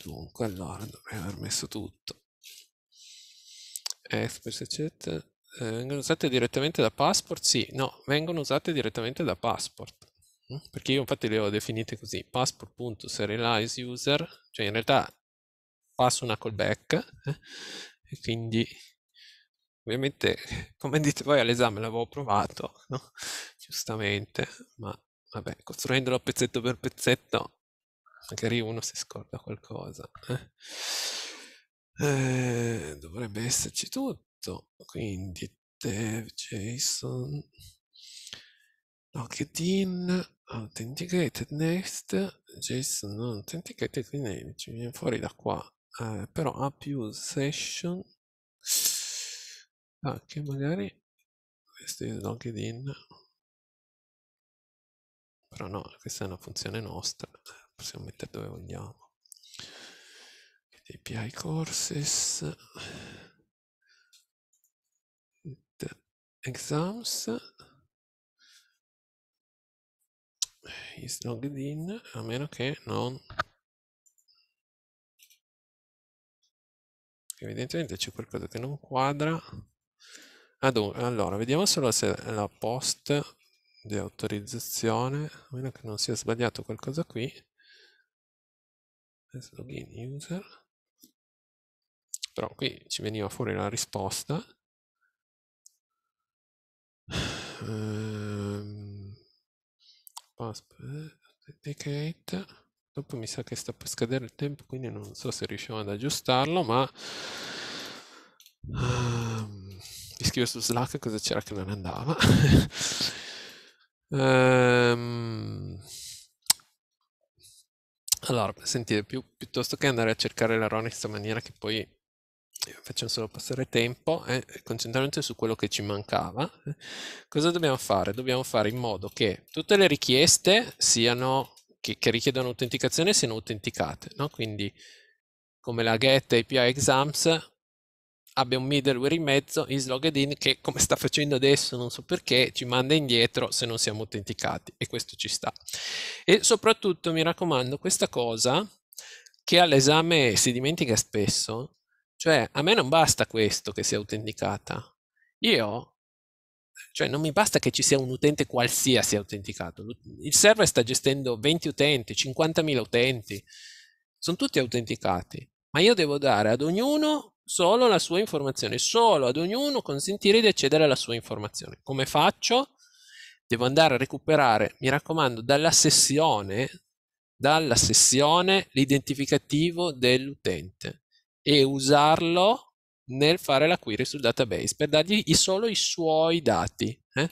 Dunque, allora, dovrei aver messo tutto. Express, eh, eccetera. Eh, vengono usate direttamente da Passport? Sì, no, vengono usate direttamente da Passport. Mm? Perché io infatti le ho definite così, passport.serializeUser, cioè in realtà passo una callback, eh, e quindi ovviamente come dite voi all'esame l'avevo provato, no? giustamente, ma vabbè, costruendolo pezzetto per pezzetto, magari uno si scorda qualcosa. Eh eh, dovrebbe esserci tutto quindi dev json logged in authenticated next json non authenticated quindi ci viene fuori da qua eh, però ha più session ah, che magari questo è logged in però no questa è una funzione nostra possiamo mettere dove vogliamo API courses the exams is logged in a meno che non evidentemente c'è qualcosa che non quadra Adunque, ah, allora vediamo solo se la post di autorizzazione a meno che non sia sbagliato qualcosa qui login user però qui ci veniva fuori la risposta. Um, Dopo mi sa che sta per scadere il tempo, quindi non so se riusciamo ad aggiustarlo, ma... Um, ehm, mi scrive su Slack cosa c'era che non andava. Ehm, allora, sentite, più, piuttosto che andare a cercare la RON in questa maniera che poi facciamo solo passare tempo e eh, concentrandoci su quello che ci mancava, eh. cosa dobbiamo fare? Dobbiamo fare in modo che tutte le richieste siano, che, che richiedono autenticazione siano autenticate, no? quindi come la get API exams abbia un middleware in mezzo, isLogedIn, che come sta facendo adesso, non so perché, ci manda indietro se non siamo autenticati e questo ci sta. E soprattutto mi raccomando questa cosa che all'esame si dimentica spesso, cioè, a me non basta questo che sia autenticata. Io, cioè, non mi basta che ci sia un utente qualsiasi autenticato. Il server sta gestendo 20 utenti, 50.000 utenti, sono tutti autenticati, ma io devo dare ad ognuno solo la sua informazione, solo ad ognuno consentire di accedere alla sua informazione. Come faccio? Devo andare a recuperare, mi raccomando, dalla sessione, dalla sessione l'identificativo dell'utente e usarlo nel fare la query sul database per dargli solo i suoi dati. Eh?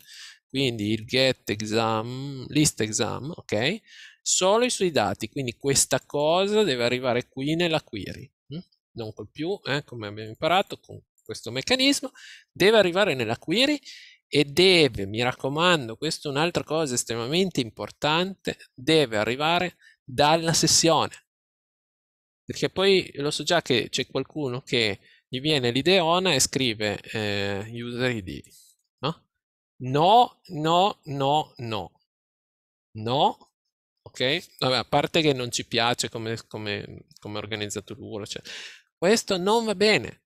Quindi il get exam, list exam, ok? Solo i suoi dati, quindi questa cosa deve arrivare qui nella query, hm? non col più, eh? come abbiamo imparato con questo meccanismo, deve arrivare nella query e deve, mi raccomando, questa è un'altra cosa estremamente importante, deve arrivare dalla sessione. Perché poi lo so già che c'è qualcuno che gli viene l'ideona e scrive eh, user ID. No? no, no, no, no. No, ok? Vabbè, a parte che non ci piace come, come, come organizzatore, cioè, questo non va bene.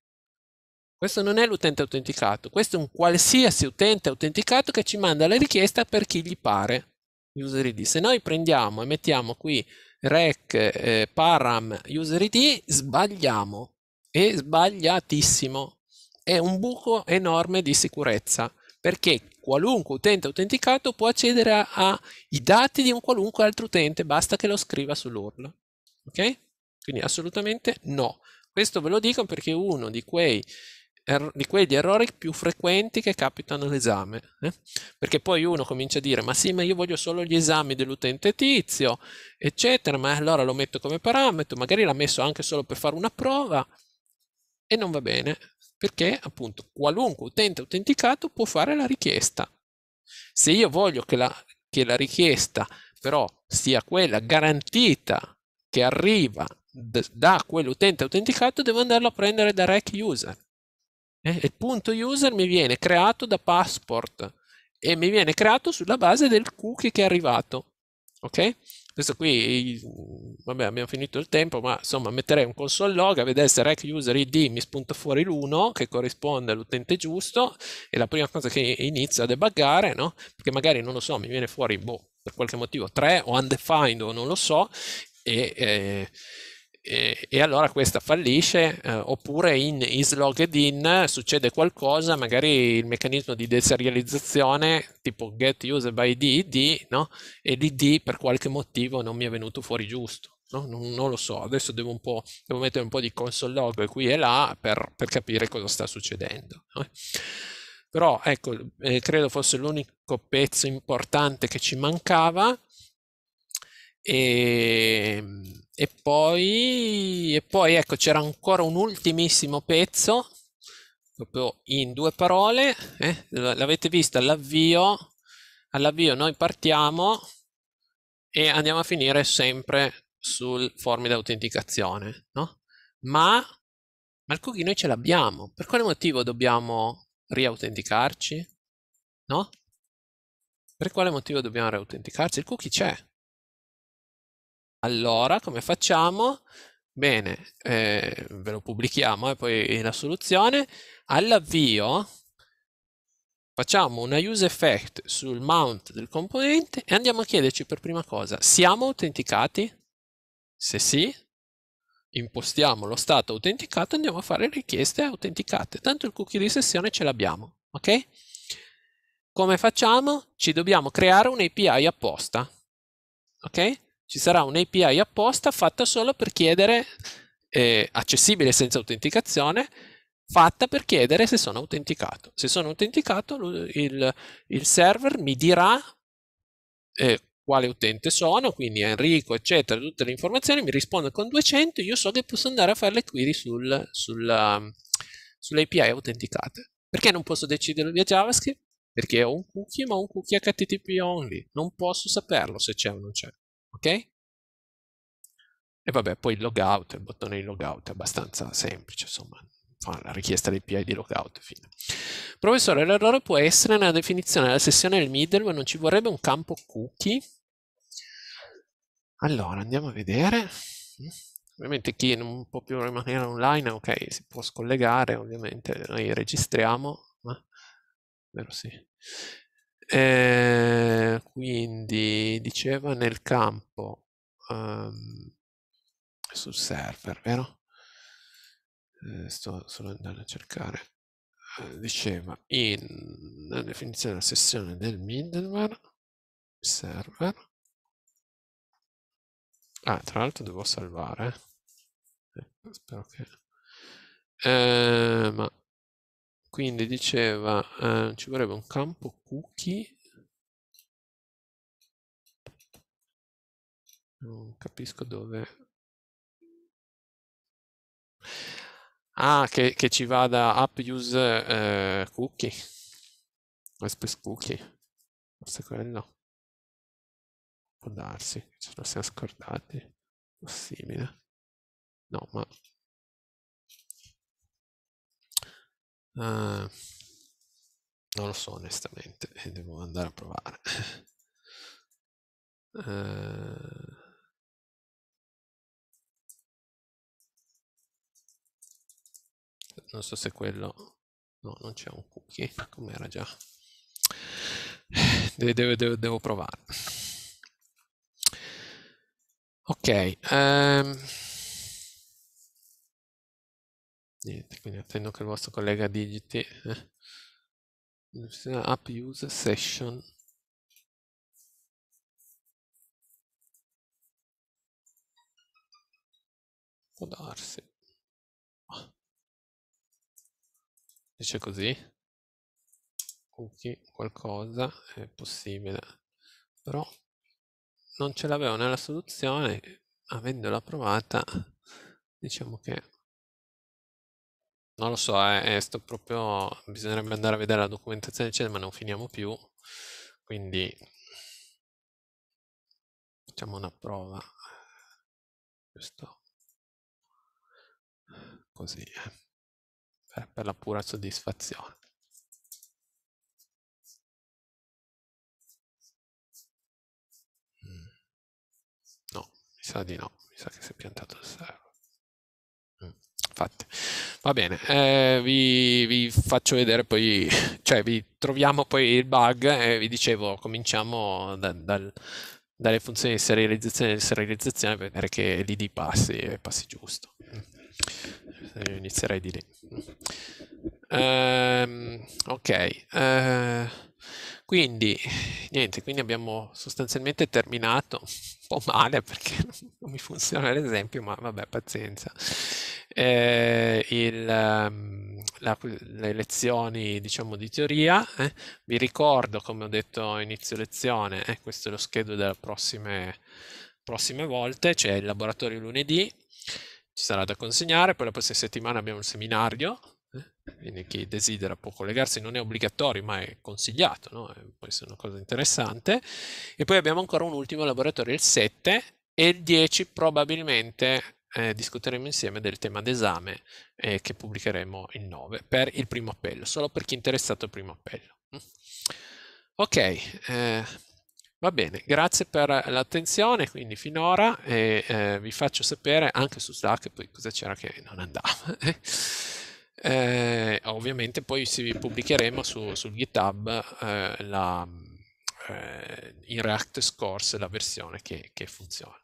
Questo non è l'utente autenticato, questo è un qualsiasi utente autenticato che ci manda la richiesta per chi gli pare user ID. Se noi prendiamo e mettiamo qui rec, eh, param, user ID, sbagliamo è sbagliatissimo. È un buco enorme di sicurezza perché qualunque utente autenticato può accedere ai dati di un qualunque altro utente, basta che lo scriva sull'URL. Ok? Quindi assolutamente no. Questo ve lo dico perché uno di quei er- di quegli errori più frequenti che capitano all'esame. Eh? Perché poi uno comincia a dire, ma sì, ma io voglio solo gli esami dell'utente tizio, eccetera, ma allora lo metto come parametro, magari l'ha messo anche solo per fare una prova e non va bene, perché appunto qualunque utente autenticato può fare la richiesta. Se io voglio che la, che la richiesta però sia quella garantita che arriva da quell'utente autenticato, devo andarlo a prendere da rec user. Eh, il punto user mi viene creato da passport e mi viene creato sulla base del cookie che è arrivato. Ok? Questo qui, vabbè, abbiamo finito il tempo, ma insomma metterei un console log, vedesse rec user id, mi spunta fuori l'1 che corrisponde all'utente giusto, E la prima cosa che inizio a debuggare, no? Perché magari, non lo so, mi viene fuori, boh, per qualche motivo 3 o undefined o non lo so, e... Eh, e, allora questa fallisce, eh, oppure in islogged succede qualcosa, magari il meccanismo di deserializzazione tipo get user by DID, no? e l'ID per qualche motivo non mi è venuto fuori giusto. No? Non, non, lo so, adesso devo, un po', devo mettere un po' di console log qui e là per, per capire cosa sta succedendo. No? Però ecco, eh, credo fosse l'unico pezzo importante che ci mancava Ehm, e, poi, e poi ecco, c'era ancora un ultimissimo pezzo, proprio in due parole, eh? l'avete visto all'avvio, all'avvio noi partiamo e andiamo a finire sempre sul form di autenticazione, no? Ma, ma il cookie noi ce l'abbiamo, per quale motivo dobbiamo riautenticarci? No? Per quale motivo dobbiamo riautenticarci? Il cookie c'è, allora, come facciamo? Bene, eh, ve lo pubblichiamo e eh, poi la soluzione. All'avvio facciamo una use effect sul mount del componente e andiamo a chiederci per prima cosa, siamo autenticati? Se sì, impostiamo lo stato autenticato e andiamo a fare richieste autenticate. Tanto il cookie di sessione ce l'abbiamo, ok? Come facciamo? Ci dobbiamo creare un API apposta, ok? ci sarà un'API apposta fatta solo per chiedere, eh, accessibile senza autenticazione, fatta per chiedere se sono autenticato. Se sono autenticato il, il server mi dirà eh, quale utente sono, quindi Enrico, eccetera, tutte le informazioni, mi risponde con 200, io so che posso andare a fare le query sul, sul, um, sulle API autenticate. Perché non posso deciderlo via JavaScript? Perché ho un cookie, ma un cookie HTTP only. Non posso saperlo se c'è o non c'è ok? E vabbè, poi il logout, il bottone di logout è abbastanza semplice, insomma, fa la richiesta di API di logout. Fine. Professore, l'errore può essere nella definizione della sessione del middleware, non ci vorrebbe un campo cookie? Allora, andiamo a vedere. Ovviamente chi non può più rimanere online, ok, si può scollegare, ovviamente noi registriamo, ma... vero sì. Eh, quindi diceva nel campo um, sul server, vero? Eh, sto solo andando a cercare. Eh, diceva in la definizione della sessione del middleware server. Ah, tra l'altro devo salvare. Eh. spero che. Eh, ma quindi diceva, eh, ci vorrebbe un campo cookie. Non capisco dove. Ah, che, che ci vada app use eh, cookie. Space cookie. Forse quello. Può darsi, ce lo siamo scordati. Possibile. No, ma Uh, non lo so onestamente, devo andare a provare. Uh, non so se quello... No, non c'è un cookie, come era già. Devo, eh, devo, devo, devo provare. Ok. Um niente quindi attendo che il vostro collega digiti eh. app use session può darsi dice così cookie qualcosa è possibile però non ce l'avevo nella soluzione avendola provata diciamo che non lo so, è, eh, eh, sto proprio, bisognerebbe andare a vedere la documentazione, eccetera, ma non finiamo più, quindi facciamo una prova, giusto, così, per, per la pura soddisfazione. Mm. No, mi sa di no, mi sa che si è piantato il server infatti. Va bene, eh, vi, vi, faccio vedere poi, cioè vi troviamo poi il bug e vi dicevo, cominciamo da, dal, dalle funzioni di serializzazione e di serializzazione per vedere che l'id passi e passi giusto. Io eh, inizierei di lì. Um, ok, uh, quindi niente, quindi abbiamo sostanzialmente terminato un po' male perché non mi funziona l'esempio, ma vabbè, pazienza eh, il, ehm, la, le lezioni diciamo di teoria. Eh. Vi ricordo, come ho detto inizio lezione, eh, questo è lo schedule delle prossime, prossime volte, c'è il laboratorio lunedì, ci sarà da consegnare, poi la prossima settimana abbiamo il seminario, eh, quindi chi desidera può collegarsi, non è obbligatorio ma è consigliato, no? Eh, può essere una cosa interessante. E poi abbiamo ancora un ultimo laboratorio, il 7 e il 10 probabilmente eh, discuteremo insieme del tema d'esame eh, che pubblicheremo il 9 per il primo appello, solo per chi è interessato al primo appello. Mm. Ok, eh, va bene, grazie per l'attenzione quindi finora e eh, vi faccio sapere anche su Slack poi cosa c'era che non andava. Eh, ovviamente poi si pubblicheremo su, sul GitHub eh, la, eh, in React Scores la versione che, che funziona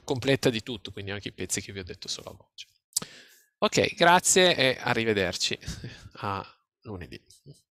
completa di tutto, quindi anche i pezzi che vi ho detto solo a voce. Ok, grazie e arrivederci a lunedì.